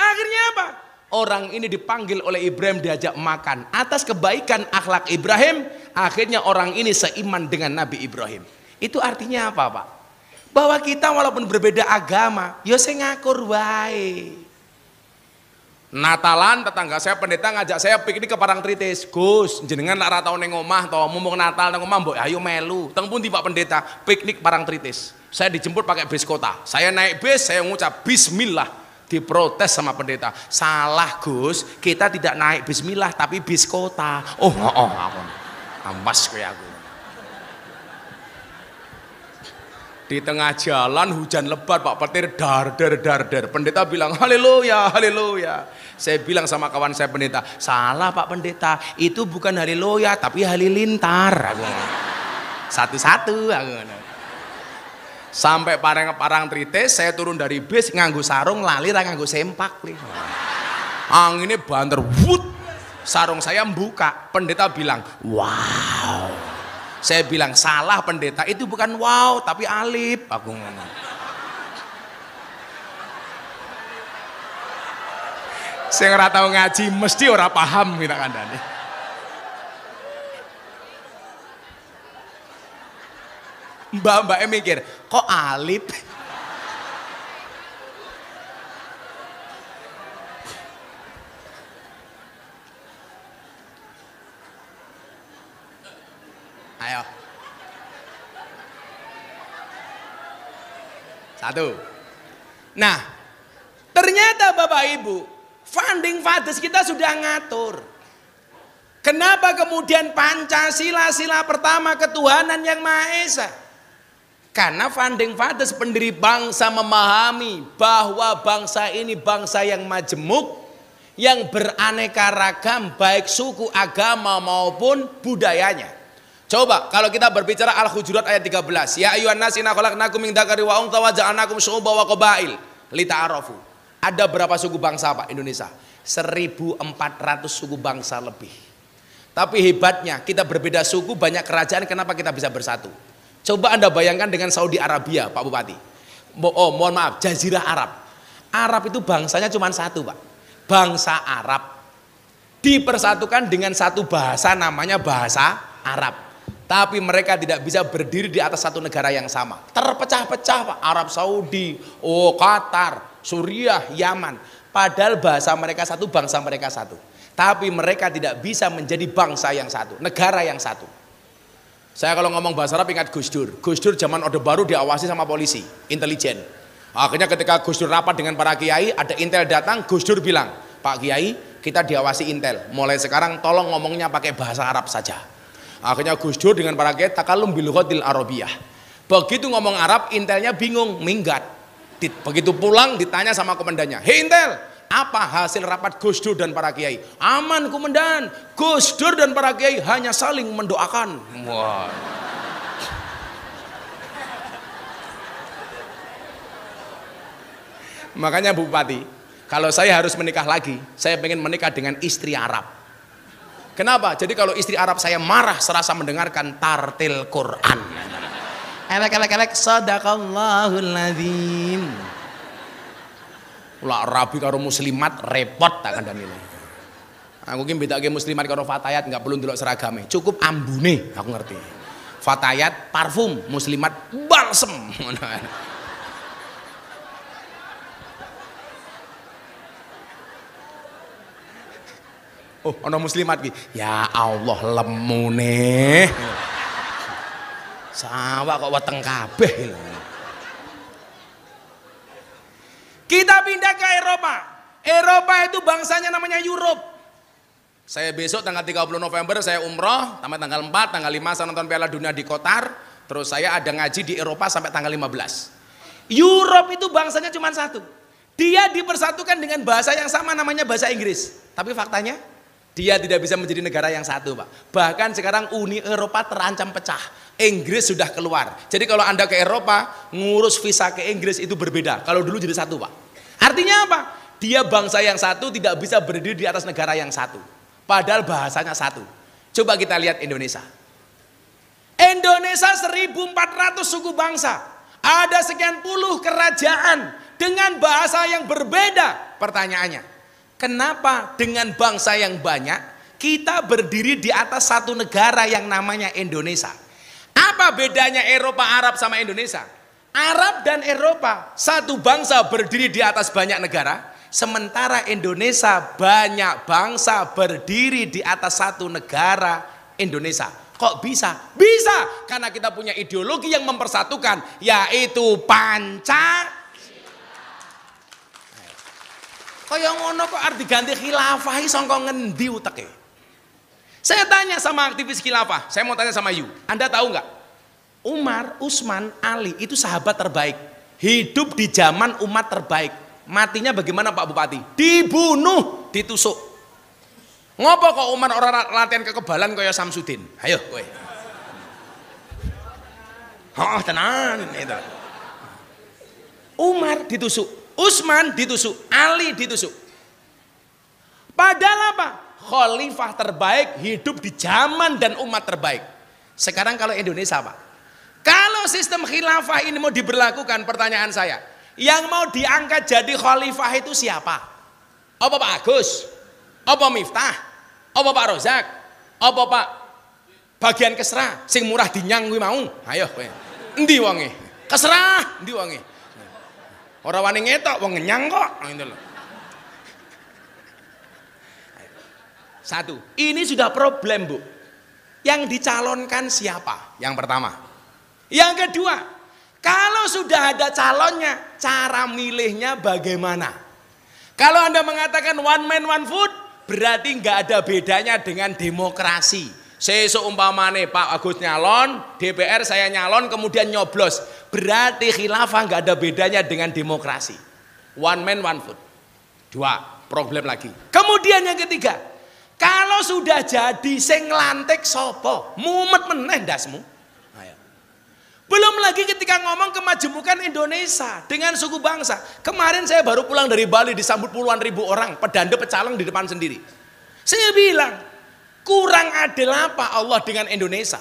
Akhirnya apa? Orang ini dipanggil oleh Ibrahim diajak makan atas kebaikan akhlak Ibrahim. Akhirnya orang ini seiman dengan Nabi Ibrahim. Itu artinya apa, Pak? Bahwa kita walaupun berbeda agama, yo ya sing ngakur wae. Natalan tetangga saya pendeta ngajak saya piknik ke Parangtritis. Gus, jenengan lak ra tau ning omah to, mumpung Natal ning omah mbok ayo melu. Teng pundi Pak Pendeta? Piknik Parangtritis. Saya dijemput pakai bis kota. Saya naik bis, saya ngucap bismillah. Diprotes sama pendeta. Salah Gus, kita tidak naik bismillah tapi bis kota. Oh, oh, oh, ampun. Ambas kowe aku. Di tengah jalan hujan lebat Pak Petir dar dar dar dar. Pendeta bilang haleluya haleluya. Saya bilang sama kawan saya pendeta, salah Pak Pendeta, itu bukan haleluya tapi halilintar. Satu-satu Sampai parang parang trites, saya turun dari bis nganggu sarung lali ra nganggu sempak. Anginnya banter, wut. Sarung saya buka, pendeta bilang, wow. Saya bilang salah pendeta itu bukan wow tapi alip aku ngomong. Saya nggak tahu ngaji mesti orang paham kita kan mbak Mbak mikir, kok alip? Ayo. Satu. Nah, ternyata Bapak Ibu, funding fathers kita sudah ngatur. Kenapa kemudian Pancasila sila pertama ketuhanan yang Maha Esa? Karena funding fathers pendiri bangsa memahami bahwa bangsa ini bangsa yang majemuk, yang beraneka ragam baik suku, agama maupun budayanya. Coba kalau kita berbicara Al-Hujurat ayat 13, ya ayuhan nas inna khalaqnakum min dzakari wa untha wa ja'alnakum syu'uban wa qabail lita'arafu. Ada berapa suku bangsa Pak Indonesia? 1400 suku bangsa lebih. Tapi hebatnya kita berbeda suku banyak kerajaan kenapa kita bisa bersatu? Coba Anda bayangkan dengan Saudi Arabia Pak Bupati. Oh mohon maaf Jazirah Arab. Arab itu bangsanya cuma satu Pak. Bangsa Arab dipersatukan dengan satu bahasa namanya bahasa Arab tapi mereka tidak bisa berdiri di atas satu negara yang sama. Terpecah-pecah Pak. Arab Saudi, oh Qatar, Suriah, Yaman. Padahal bahasa mereka satu, bangsa mereka satu. Tapi mereka tidak bisa menjadi bangsa yang satu, negara yang satu. Saya kalau ngomong bahasa Arab ingat Gus Dur. Gus Dur zaman Orde Baru diawasi sama polisi, intelijen. Akhirnya ketika Gus Dur rapat dengan para kiai, ada intel datang, Gus Dur bilang, Pak Kiai, kita diawasi intel. Mulai sekarang tolong ngomongnya pakai bahasa Arab saja. Akhirnya Gus Dur dengan para kiai takalum bilughatil arabiyah. Begitu ngomong Arab, intelnya bingung, minggat. Begitu pulang ditanya sama komandannya, "Hei Intel, apa hasil rapat Gus Dur dan para kiai? Aman komandan. Gus Dur dan para kiai hanya saling mendoakan." Wah. Makanya Bupati, kalau saya harus menikah lagi, saya pengen menikah dengan istri Arab. Kenapa? Jadi kalau istri Arab saya marah serasa mendengarkan tartil Quran. Elek elek elek sadaqallahul ladzim. Ulah rabi karo muslimat repot tak ini. Aku ki bedake muslimat karo fatayat nggak perlu ndelok seragame, cukup ambune aku ngerti. Fatayat parfum, muslimat balsem. Oh, ono muslimat ki. Ya Allah lemune. Sawak kok weteng kabeh Kita pindah ke Eropa. Eropa itu bangsanya namanya Europe. Saya besok tanggal 30 November saya umroh, tambah tanggal 4, tanggal 5 saya nonton Piala Dunia di Qatar, terus saya ada ngaji di Eropa sampai tanggal 15. Europe itu bangsanya cuma satu. Dia dipersatukan dengan bahasa yang sama namanya bahasa Inggris. Tapi faktanya dia tidak bisa menjadi negara yang satu, Pak. Bahkan sekarang Uni Eropa terancam pecah. Inggris sudah keluar. Jadi kalau Anda ke Eropa, ngurus visa ke Inggris itu berbeda. Kalau dulu jadi satu, Pak. Artinya apa? Dia bangsa yang satu tidak bisa berdiri di atas negara yang satu. Padahal bahasanya satu. Coba kita lihat Indonesia. Indonesia 1400 suku bangsa. Ada sekian puluh kerajaan dengan bahasa yang berbeda. Pertanyaannya, Kenapa dengan bangsa yang banyak kita berdiri di atas satu negara yang namanya Indonesia? Apa bedanya Eropa Arab sama Indonesia? Arab dan Eropa satu bangsa berdiri di atas banyak negara, sementara Indonesia banyak bangsa berdiri di atas satu negara Indonesia. Kok bisa? Bisa karena kita punya ideologi yang mempersatukan yaitu Pancasila Kaya ngono kok arti ganti khilafah iso sangka ngendi uteke? Saya tanya sama aktivis khilafah, saya mau tanya sama you. Anda tahu nggak? Umar, Usman, Ali itu sahabat terbaik. Hidup di zaman umat terbaik. Matinya bagaimana Pak Bupati? Dibunuh, ditusuk. Ngopo kok Umar orang latihan kekebalan kaya Samsudin? Ayo kowe. Oh, tenan itu. Umar ditusuk. Utsman ditusuk, Ali ditusuk. Padahal apa? Khalifah terbaik hidup di zaman dan umat terbaik. Sekarang kalau Indonesia apa? Kalau sistem khilafah ini mau diberlakukan, pertanyaan saya, yang mau diangkat jadi khalifah itu siapa? Apa Pak Agus? Apa Miftah? Apa Pak Rozak? Apa Pak bagian Keserah, sing murah dinyang kuwi mau? Ayo kowe. Endi wonge? keserah, endi wonge? Orang wani ngetok, wong ngenyang kok. Gitu Satu, ini sudah problem bu. Yang dicalonkan siapa? Yang pertama. Yang kedua, kalau sudah ada calonnya, cara milihnya bagaimana? Kalau Anda mengatakan one man one food, berarti nggak ada bedanya dengan demokrasi. Sesuk umpamane Pak Agus nyalon, DPR saya nyalon kemudian nyoblos. Berarti khilafah nggak ada bedanya dengan demokrasi. One man one vote Dua problem lagi. Kemudian yang ketiga, kalau sudah jadi sing lantek sopo, mumet meneh dasmu. Belum lagi ketika ngomong kemajemukan Indonesia dengan suku bangsa. Kemarin saya baru pulang dari Bali disambut puluhan ribu orang, pedanda pecalang di depan sendiri. Saya bilang, Kurang adil apa Allah dengan Indonesia?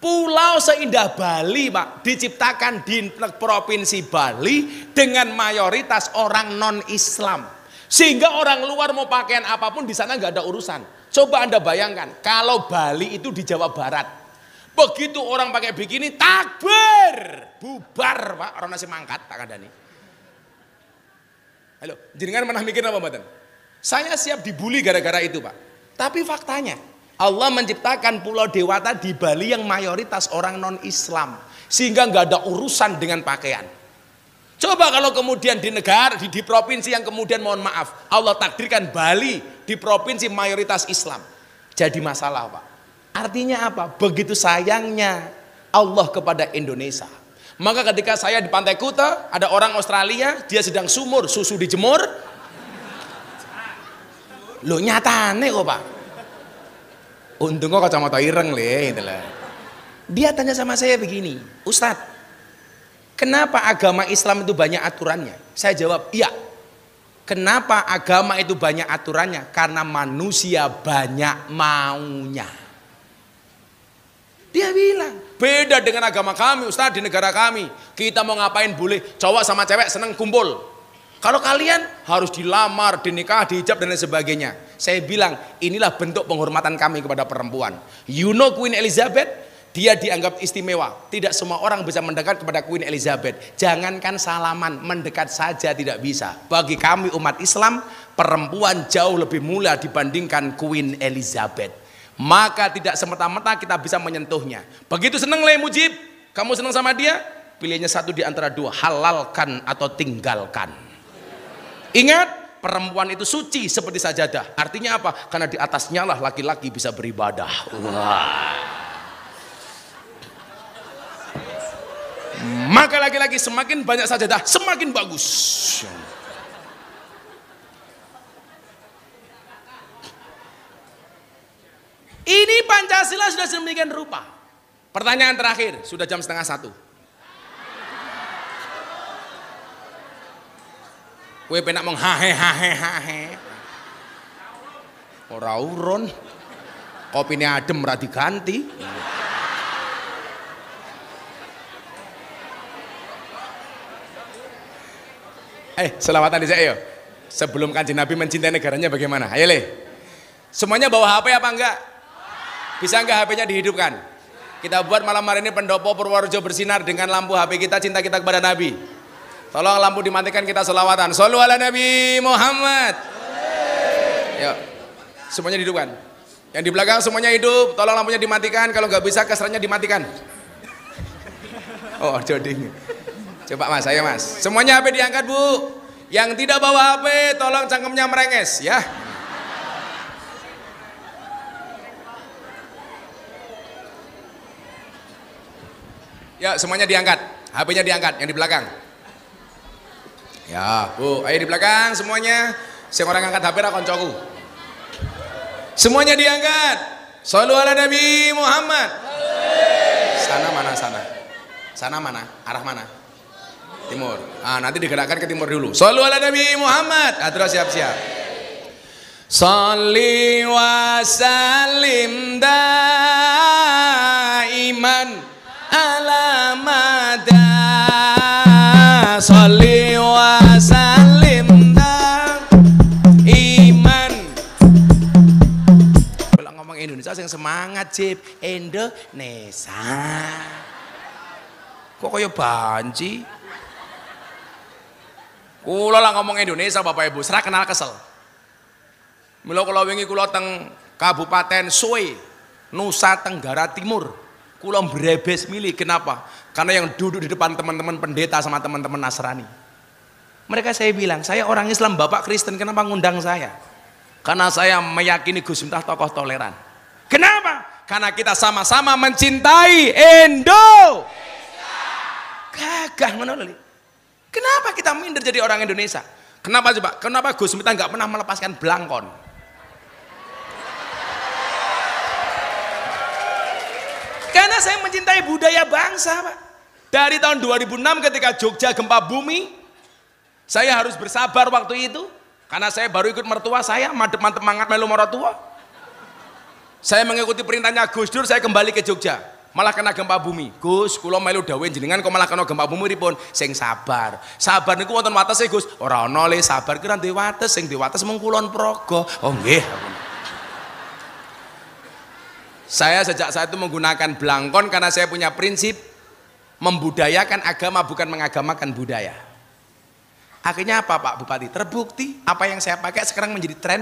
Pulau seindah Bali, Pak, diciptakan di provinsi Bali dengan mayoritas orang non-Islam. Sehingga orang luar mau pakaian apapun di sana nggak ada urusan. Coba Anda bayangkan, kalau Bali itu di Jawa Barat. Begitu orang pakai bikini, takbir! Bubar, Pak. Orang nasi mangkat, tak ada nih. Halo, jenengan pernah mikir apa, Mbak? Saya siap dibully gara-gara itu, Pak. Tapi faktanya Allah menciptakan pulau Dewata di Bali yang mayoritas orang non-Islam. Sehingga nggak ada urusan dengan pakaian. Coba kalau kemudian di negara, di, di provinsi yang kemudian mohon maaf. Allah takdirkan Bali di provinsi mayoritas Islam. Jadi masalah Pak. Artinya apa? Begitu sayangnya Allah kepada Indonesia. Maka ketika saya di Pantai Kuta, ada orang Australia, dia sedang sumur, susu dijemur, Lo nyatane kok, Pak. Untung kok kacamata ireng le, gitu lah. Dia tanya sama saya begini, Ustad, kenapa agama Islam itu banyak aturannya? Saya jawab, iya. Kenapa agama itu banyak aturannya? Karena manusia banyak maunya. Dia bilang, beda dengan agama kami Ustad, di negara kami. Kita mau ngapain boleh, cowok sama cewek seneng kumpul kalau kalian harus dilamar, dinikah, dihijab dan lain sebagainya. Saya bilang inilah bentuk penghormatan kami kepada perempuan. You know Queen Elizabeth, dia dianggap istimewa. Tidak semua orang bisa mendekat kepada Queen Elizabeth. Jangankan salaman, mendekat saja tidak bisa. Bagi kami umat Islam, perempuan jauh lebih mulia dibandingkan Queen Elizabeth. Maka tidak semata-mata kita bisa menyentuhnya. Begitu senang Le Mujib, kamu senang sama dia? Pilihnya satu di antara dua, halalkan atau tinggalkan. Ingat, perempuan itu suci seperti sajadah. Artinya apa? Karena di atasnya lah laki-laki bisa beribadah. Wah. Maka laki-laki semakin banyak sajadah, semakin bagus. Ini Pancasila sudah sedemikian rupa. Pertanyaan terakhir, sudah jam setengah satu. Kue penak mong hahe hahe hahe. Ora urun. Kopine adem ora diganti. Eh, selawatan dhisik yo. Sebelum Kanjeng Nabi mencintai negaranya bagaimana? Ayo, Le. Semuanya bawa HP apa enggak? Bisa enggak HP-nya dihidupkan? Kita buat malam hari ini pendopo Purworejo bersinar dengan lampu HP kita cinta kita kepada Nabi. Tolong lampu dimatikan kita selawatan. Sallu ala Nabi Muhammad. ya Semuanya dihidupkan. Yang di belakang semuanya hidup. Tolong lampunya dimatikan. Kalau nggak bisa kesernya dimatikan. Oh jodohnya Coba mas, ayo mas. Semuanya HP diangkat bu. Yang tidak bawa HP, tolong cangkemnya merenges ya. Ya semuanya diangkat. HP-nya diangkat, yang di belakang. Ya, Bu, ayo di belakang semuanya. Saya orang angkat HP ra koncoku. Semuanya diangkat. Shallu ala Nabi Muhammad. Sana mana sana? Sana mana? Arah mana? Timur. Ah, nanti digerakkan ke timur dulu. Shallu ala Nabi Muhammad. Ah, siap-siap. Salli wa salim iman ala mada. bocah sing semangat Jip Nesa. kok kaya banci kula lah ngomong Indonesia Bapak Ibu serah kenal kesel mula kula wingi kula teng Kabupaten Sue Nusa Tenggara Timur kula brebes milih kenapa karena yang duduk di depan teman-teman pendeta sama teman-teman Nasrani mereka saya bilang saya orang Islam Bapak Kristen kenapa ngundang saya karena saya meyakini Gus Miftah tokoh toleran Kenapa? Karena kita sama-sama mencintai Indo. Gagah menolak. Kenapa kita minder jadi orang Indonesia? Kenapa coba? Kenapa Gus Miftah nggak pernah melepaskan belangkon? Karena saya mencintai budaya bangsa, Pak. Dari tahun 2006 ketika Jogja gempa bumi, saya harus bersabar waktu itu karena saya baru ikut mertua saya, mantep mantep mangat melu mertua. Saya mengikuti perintahnya Gus Dur, saya kembali ke Jogja. Malah kena gempa bumi. Gus, kula melu dawuh jenengan kok malah kena gempa bumi ripun? Sing sabar. Sabar niku wonten watese, Gus. Ora ana le sabar Kira nanti wates, sing diwates mung kulon praga. Oh nggih. Saya sejak saat itu menggunakan blangkon karena saya punya prinsip membudayakan agama bukan mengagamakan budaya. Akhirnya apa Pak Bupati? Terbukti apa yang saya pakai sekarang menjadi tren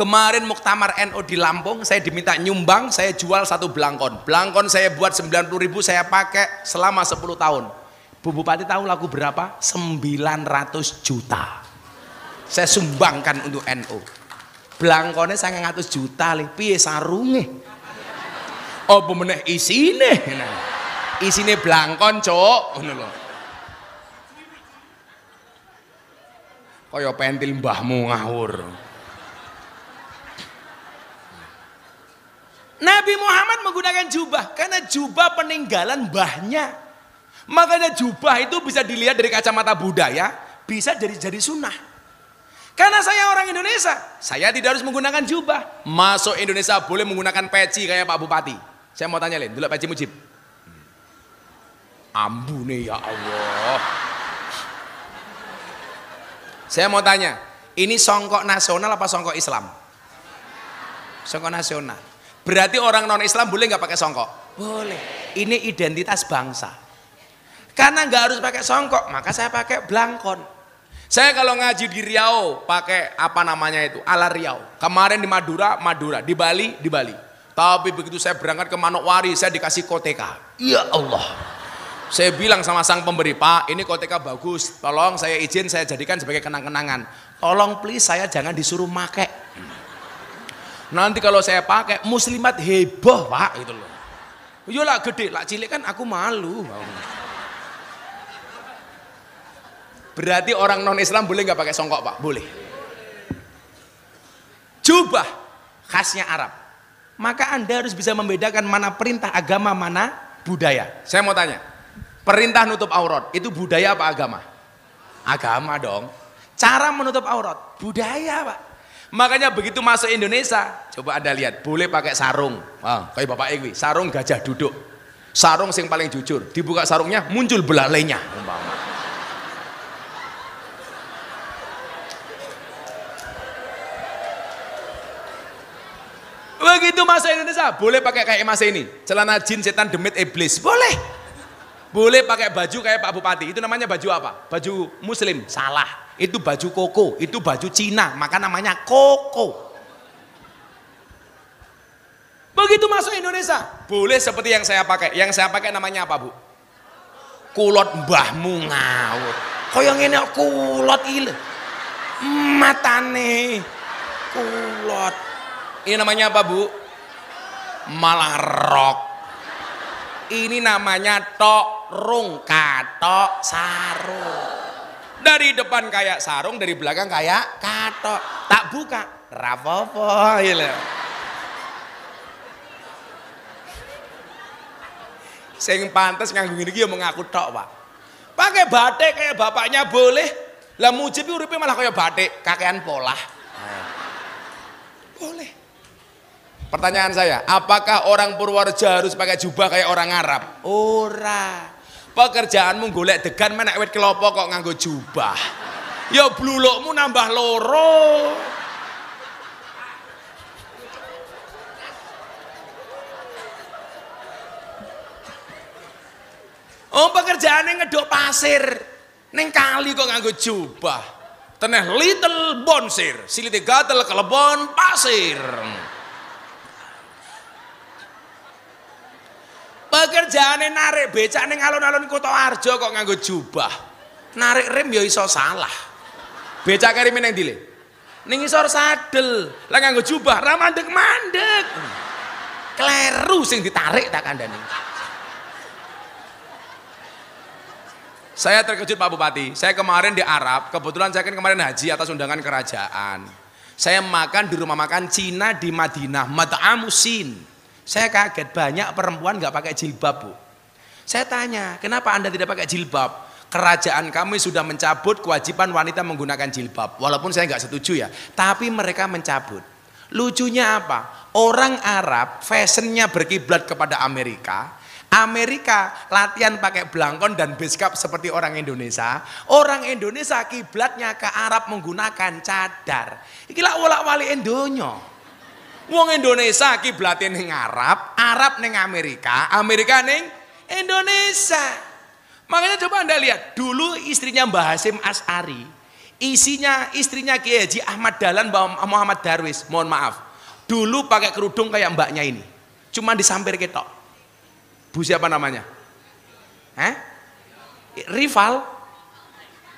Kemarin Muktamar NO di Lampung, saya diminta nyumbang, saya jual satu belangkon. Belangkon saya buat 90 ribu, saya pakai selama 10 tahun. Bu Bupati tahu lagu berapa? 900 juta. Saya sumbangkan untuk NO. Belangkonnya ngatus juta, lebih, piye sarungnya. Oh, isi isine. Nah, isine belangkon, cok. Oh, Kaya pentil mbahmu ngawur. Nabi Muhammad menggunakan jubah karena jubah peninggalan mbahnya. Makanya jubah itu bisa dilihat dari kacamata budaya, bisa jadi jadi sunnah. Karena saya orang Indonesia, saya tidak harus menggunakan jubah. Masuk Indonesia boleh menggunakan peci kayak Pak Bupati. Saya mau tanya lain, dulu peci mujib. Hmm. Ambu nih ya Allah. Saya mau tanya, ini songkok nasional apa songkok Islam? Songkok nasional. Berarti orang non-Islam boleh nggak pakai songkok? Boleh. Ini identitas bangsa. Karena nggak harus pakai songkok, maka saya pakai blangkon. Saya kalau ngaji di Riau pakai apa namanya itu, ala Riau. Kemarin di Madura, Madura, di Bali, di Bali. Tapi begitu saya berangkat ke Manokwari, saya dikasih koteka. Ya Allah. Saya bilang sama sang pemberi, Pak, ini koteka bagus. Tolong saya izin saya jadikan sebagai kenang-kenangan. Tolong please saya jangan disuruh make. Nanti kalau saya pakai muslimat heboh pak gitu loh. Yo gede, lah cilik kan aku malu. Berarti orang non Islam boleh nggak pakai songkok pak? Boleh. Jubah khasnya Arab. Maka anda harus bisa membedakan mana perintah agama, mana budaya. Saya mau tanya, perintah nutup aurat itu budaya apa agama? Agama dong. Cara menutup aurat budaya pak Makanya begitu masuk Indonesia, coba Anda lihat, boleh pakai sarung. Wah, kayak Bapak Ewi, sarung gajah duduk. Sarung sing paling jujur, dibuka sarungnya muncul belalainya Begitu masuk Indonesia, boleh pakai kayak masa ini, celana jin setan demit iblis, boleh. Boleh pakai baju kayak Pak Bupati, itu namanya baju apa? Baju muslim, salah itu baju koko, itu baju Cina, maka namanya koko. Begitu masuk Indonesia, boleh seperti yang saya pakai. Yang saya pakai namanya apa, Bu? Kulot mbahmu Kok yang ini kulot ile. Matane kulot. Ini namanya apa, Bu? Malah rok. Ini namanya tok rung katok sarung. Dari depan kayak sarung, dari belakang kayak katok. Tak buka, rapopo gitu. Sing pantas nganggung ya ini mau ngaku mengaku tok, Pak. Pakai batik kayak bapaknya boleh. Lah mujib uripe malah kayak batik, kakean pola. Boleh. Pertanyaan saya, apakah orang Purworejo harus pakai jubah kayak orang Arab? Ora pekerjaanmu golek degan menek wit kelopo kok nganggo jubah ya blulukmu nambah loro Oh pekerjaannya ngedok pasir Neng kali kok nganggo jubah teneh little bonsir silite gatel kelebon pasir Pekerjaan Pekerjaane narik becak ini alun-alun Kota Arjo kok nganggo jubah. Narik rem ya iso salah. Becak kerime yang ndi Ning isor sadel. Lah nganggo jubah ramandek mandek keliru Kleru sing ditarik tak kandani Saya terkejut Pak Bupati. Saya kemarin di Arab, kebetulan saya kan kemarin haji atas undangan kerajaan. Saya makan di rumah makan Cina di Madinah, Madamusin saya kaget banyak perempuan nggak pakai jilbab bu. Saya tanya, kenapa anda tidak pakai jilbab? Kerajaan kami sudah mencabut kewajiban wanita menggunakan jilbab. Walaupun saya nggak setuju ya, tapi mereka mencabut. Lucunya apa? Orang Arab fashionnya berkiblat kepada Amerika, Amerika latihan pakai belangkon dan beskap seperti orang Indonesia. Orang Indonesia kiblatnya ke Arab menggunakan cadar. Ikilah wala wali Indonesia. Wong Indonesia kiblatin ning Arab, Arab ning Amerika, Amerika ning Indonesia. Makanya coba Anda lihat, dulu istrinya Mbah Hasim As'ari, isinya istrinya Kiai Haji Ahmad Dahlan Muhammad Darwis, mohon maaf. Dulu pakai kerudung kayak mbaknya ini. cuma disamper ketok. Bu siapa namanya? Eh? Rival?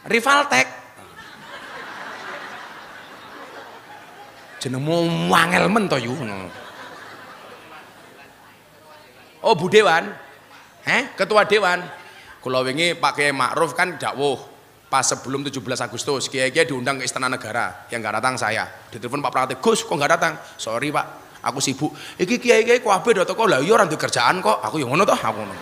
Rival Tech? jenengmu wangel men to yu oh bu dewan eh ketua dewan Kalau wingi Pak Kiai Ma'ruf kan dakwah pas sebelum 17 Agustus kiai-kiai diundang ke istana negara yang nggak datang saya ditelepon Pak Pratik Gus kok nggak datang sorry Pak aku sibuk iki kiai-kiai kabeh dok teko lah iya di kerjaan kok aku yang ngono toh aku ngono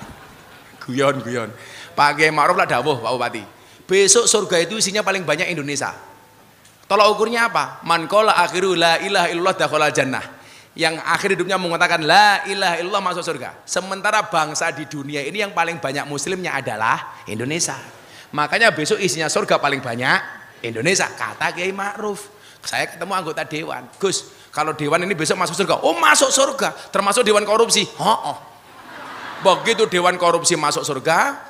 guyon guyon Pak Kiai Ma'ruf lah dakwah Pak Bupati besok surga itu isinya paling banyak Indonesia Tolak ukurnya apa? Man kola akhiru la ilaha illallah dakhala jannah. Yang akhir hidupnya mengatakan la ilaha illallah masuk surga. Sementara bangsa di dunia ini yang paling banyak muslimnya adalah Indonesia. Makanya besok isinya surga paling banyak Indonesia. Kata Kiai Ma'ruf. Saya ketemu anggota dewan. Gus, kalau dewan ini besok masuk surga. Oh, masuk surga. Termasuk dewan korupsi. Oh, oh. Begitu dewan korupsi masuk surga,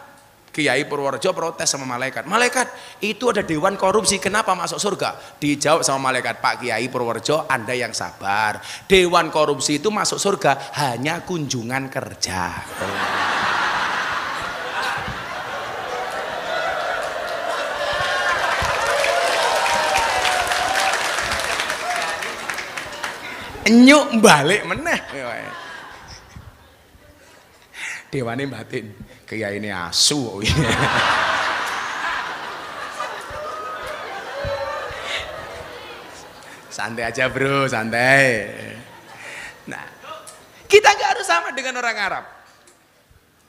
Kiai Purworejo protes sama malaikat. Malaikat, itu ada dewan korupsi, kenapa masuk surga? Dijawab sama malaikat, Pak Kiai Purworejo, Anda yang sabar. Dewan korupsi itu masuk surga hanya kunjungan kerja. Nyuk balik meneh dewane batin ini asu santai aja bro santai nah kita nggak harus sama dengan orang Arab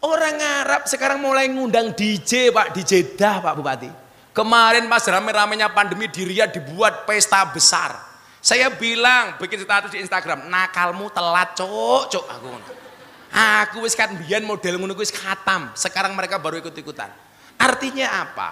orang Arab sekarang mulai ngundang DJ pak DJ dah pak bupati kemarin pas rame-ramenya pandemi di Riyadh dibuat pesta besar saya bilang bikin status di Instagram nakalmu telat cok cok aku Aku wis kan model ngono wis khatam. Sekarang mereka baru ikut-ikutan. Artinya apa?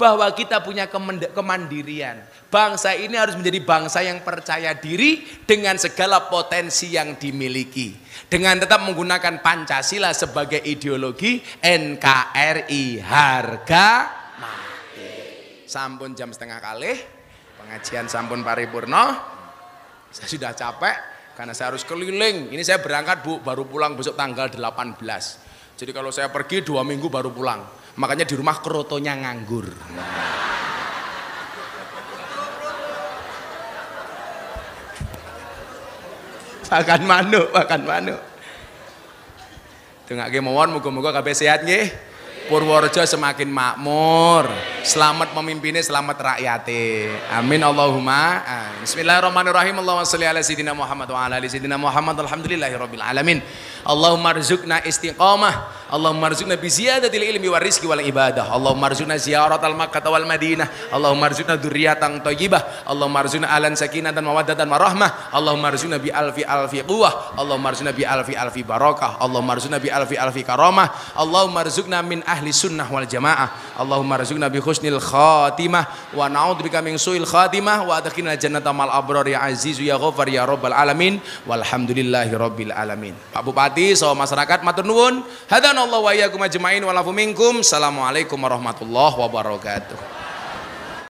Bahwa kita punya kemandirian. Bangsa ini harus menjadi bangsa yang percaya diri dengan segala potensi yang dimiliki. Dengan tetap menggunakan Pancasila sebagai ideologi NKRI harga mati. Sampun jam setengah kali pengajian sampun paripurno. Saya sudah capek, karena saya harus keliling. Ini saya berangkat bu, baru pulang besok tanggal 18. Jadi kalau saya pergi dua minggu baru pulang. Makanya di rumah kerotonya nganggur. Makan manuk, makan manuk. tengah kemauan, moga-moga kabeh sehat nggih. Purworejo semakin makmur. Selamat memimpinnya, selamat rakyatnya. Amin Allahumma. Bismillahirrahmanirrahim. Allahumma sholli ala sayidina Muhammad wa ala ali sayidina Muhammad. Alhamdulillahirabbil alamin. Allahumma rzuqna istiqamah. Allahumma rzuqna bi ziyadatil ilmi wa rizqi wal ibadah. Allahumma rzuqna ziyarat al Makkah wal Madinah. Allahumma rzuqna dzurriatan thayyibah. Allahumma rzuqna alan mawaddah dan warahmah. Allahumma rzuqna bi alfi alfi quwwah. Allahumma rzuqna bi alfi alfi barakah. Allahumma rzuqna bi alfi alfi karamah. Allahumma rzuqna min ahli sunnah wal jamaah. Allahumma rizukna bi khusnil khatimah wa na'udzubika min suil khatimah wa adkhilna jannata mal abrar ya azizu ya ghafar ya rabbal alamin walhamdulillahi rabbil alamin. Pak Bupati, sahabat masyarakat matur nuwun. Hadanallahu wa iyyakum ajmain wa lafu minkum. Assalamualaikum warahmatullahi wabarakatuh.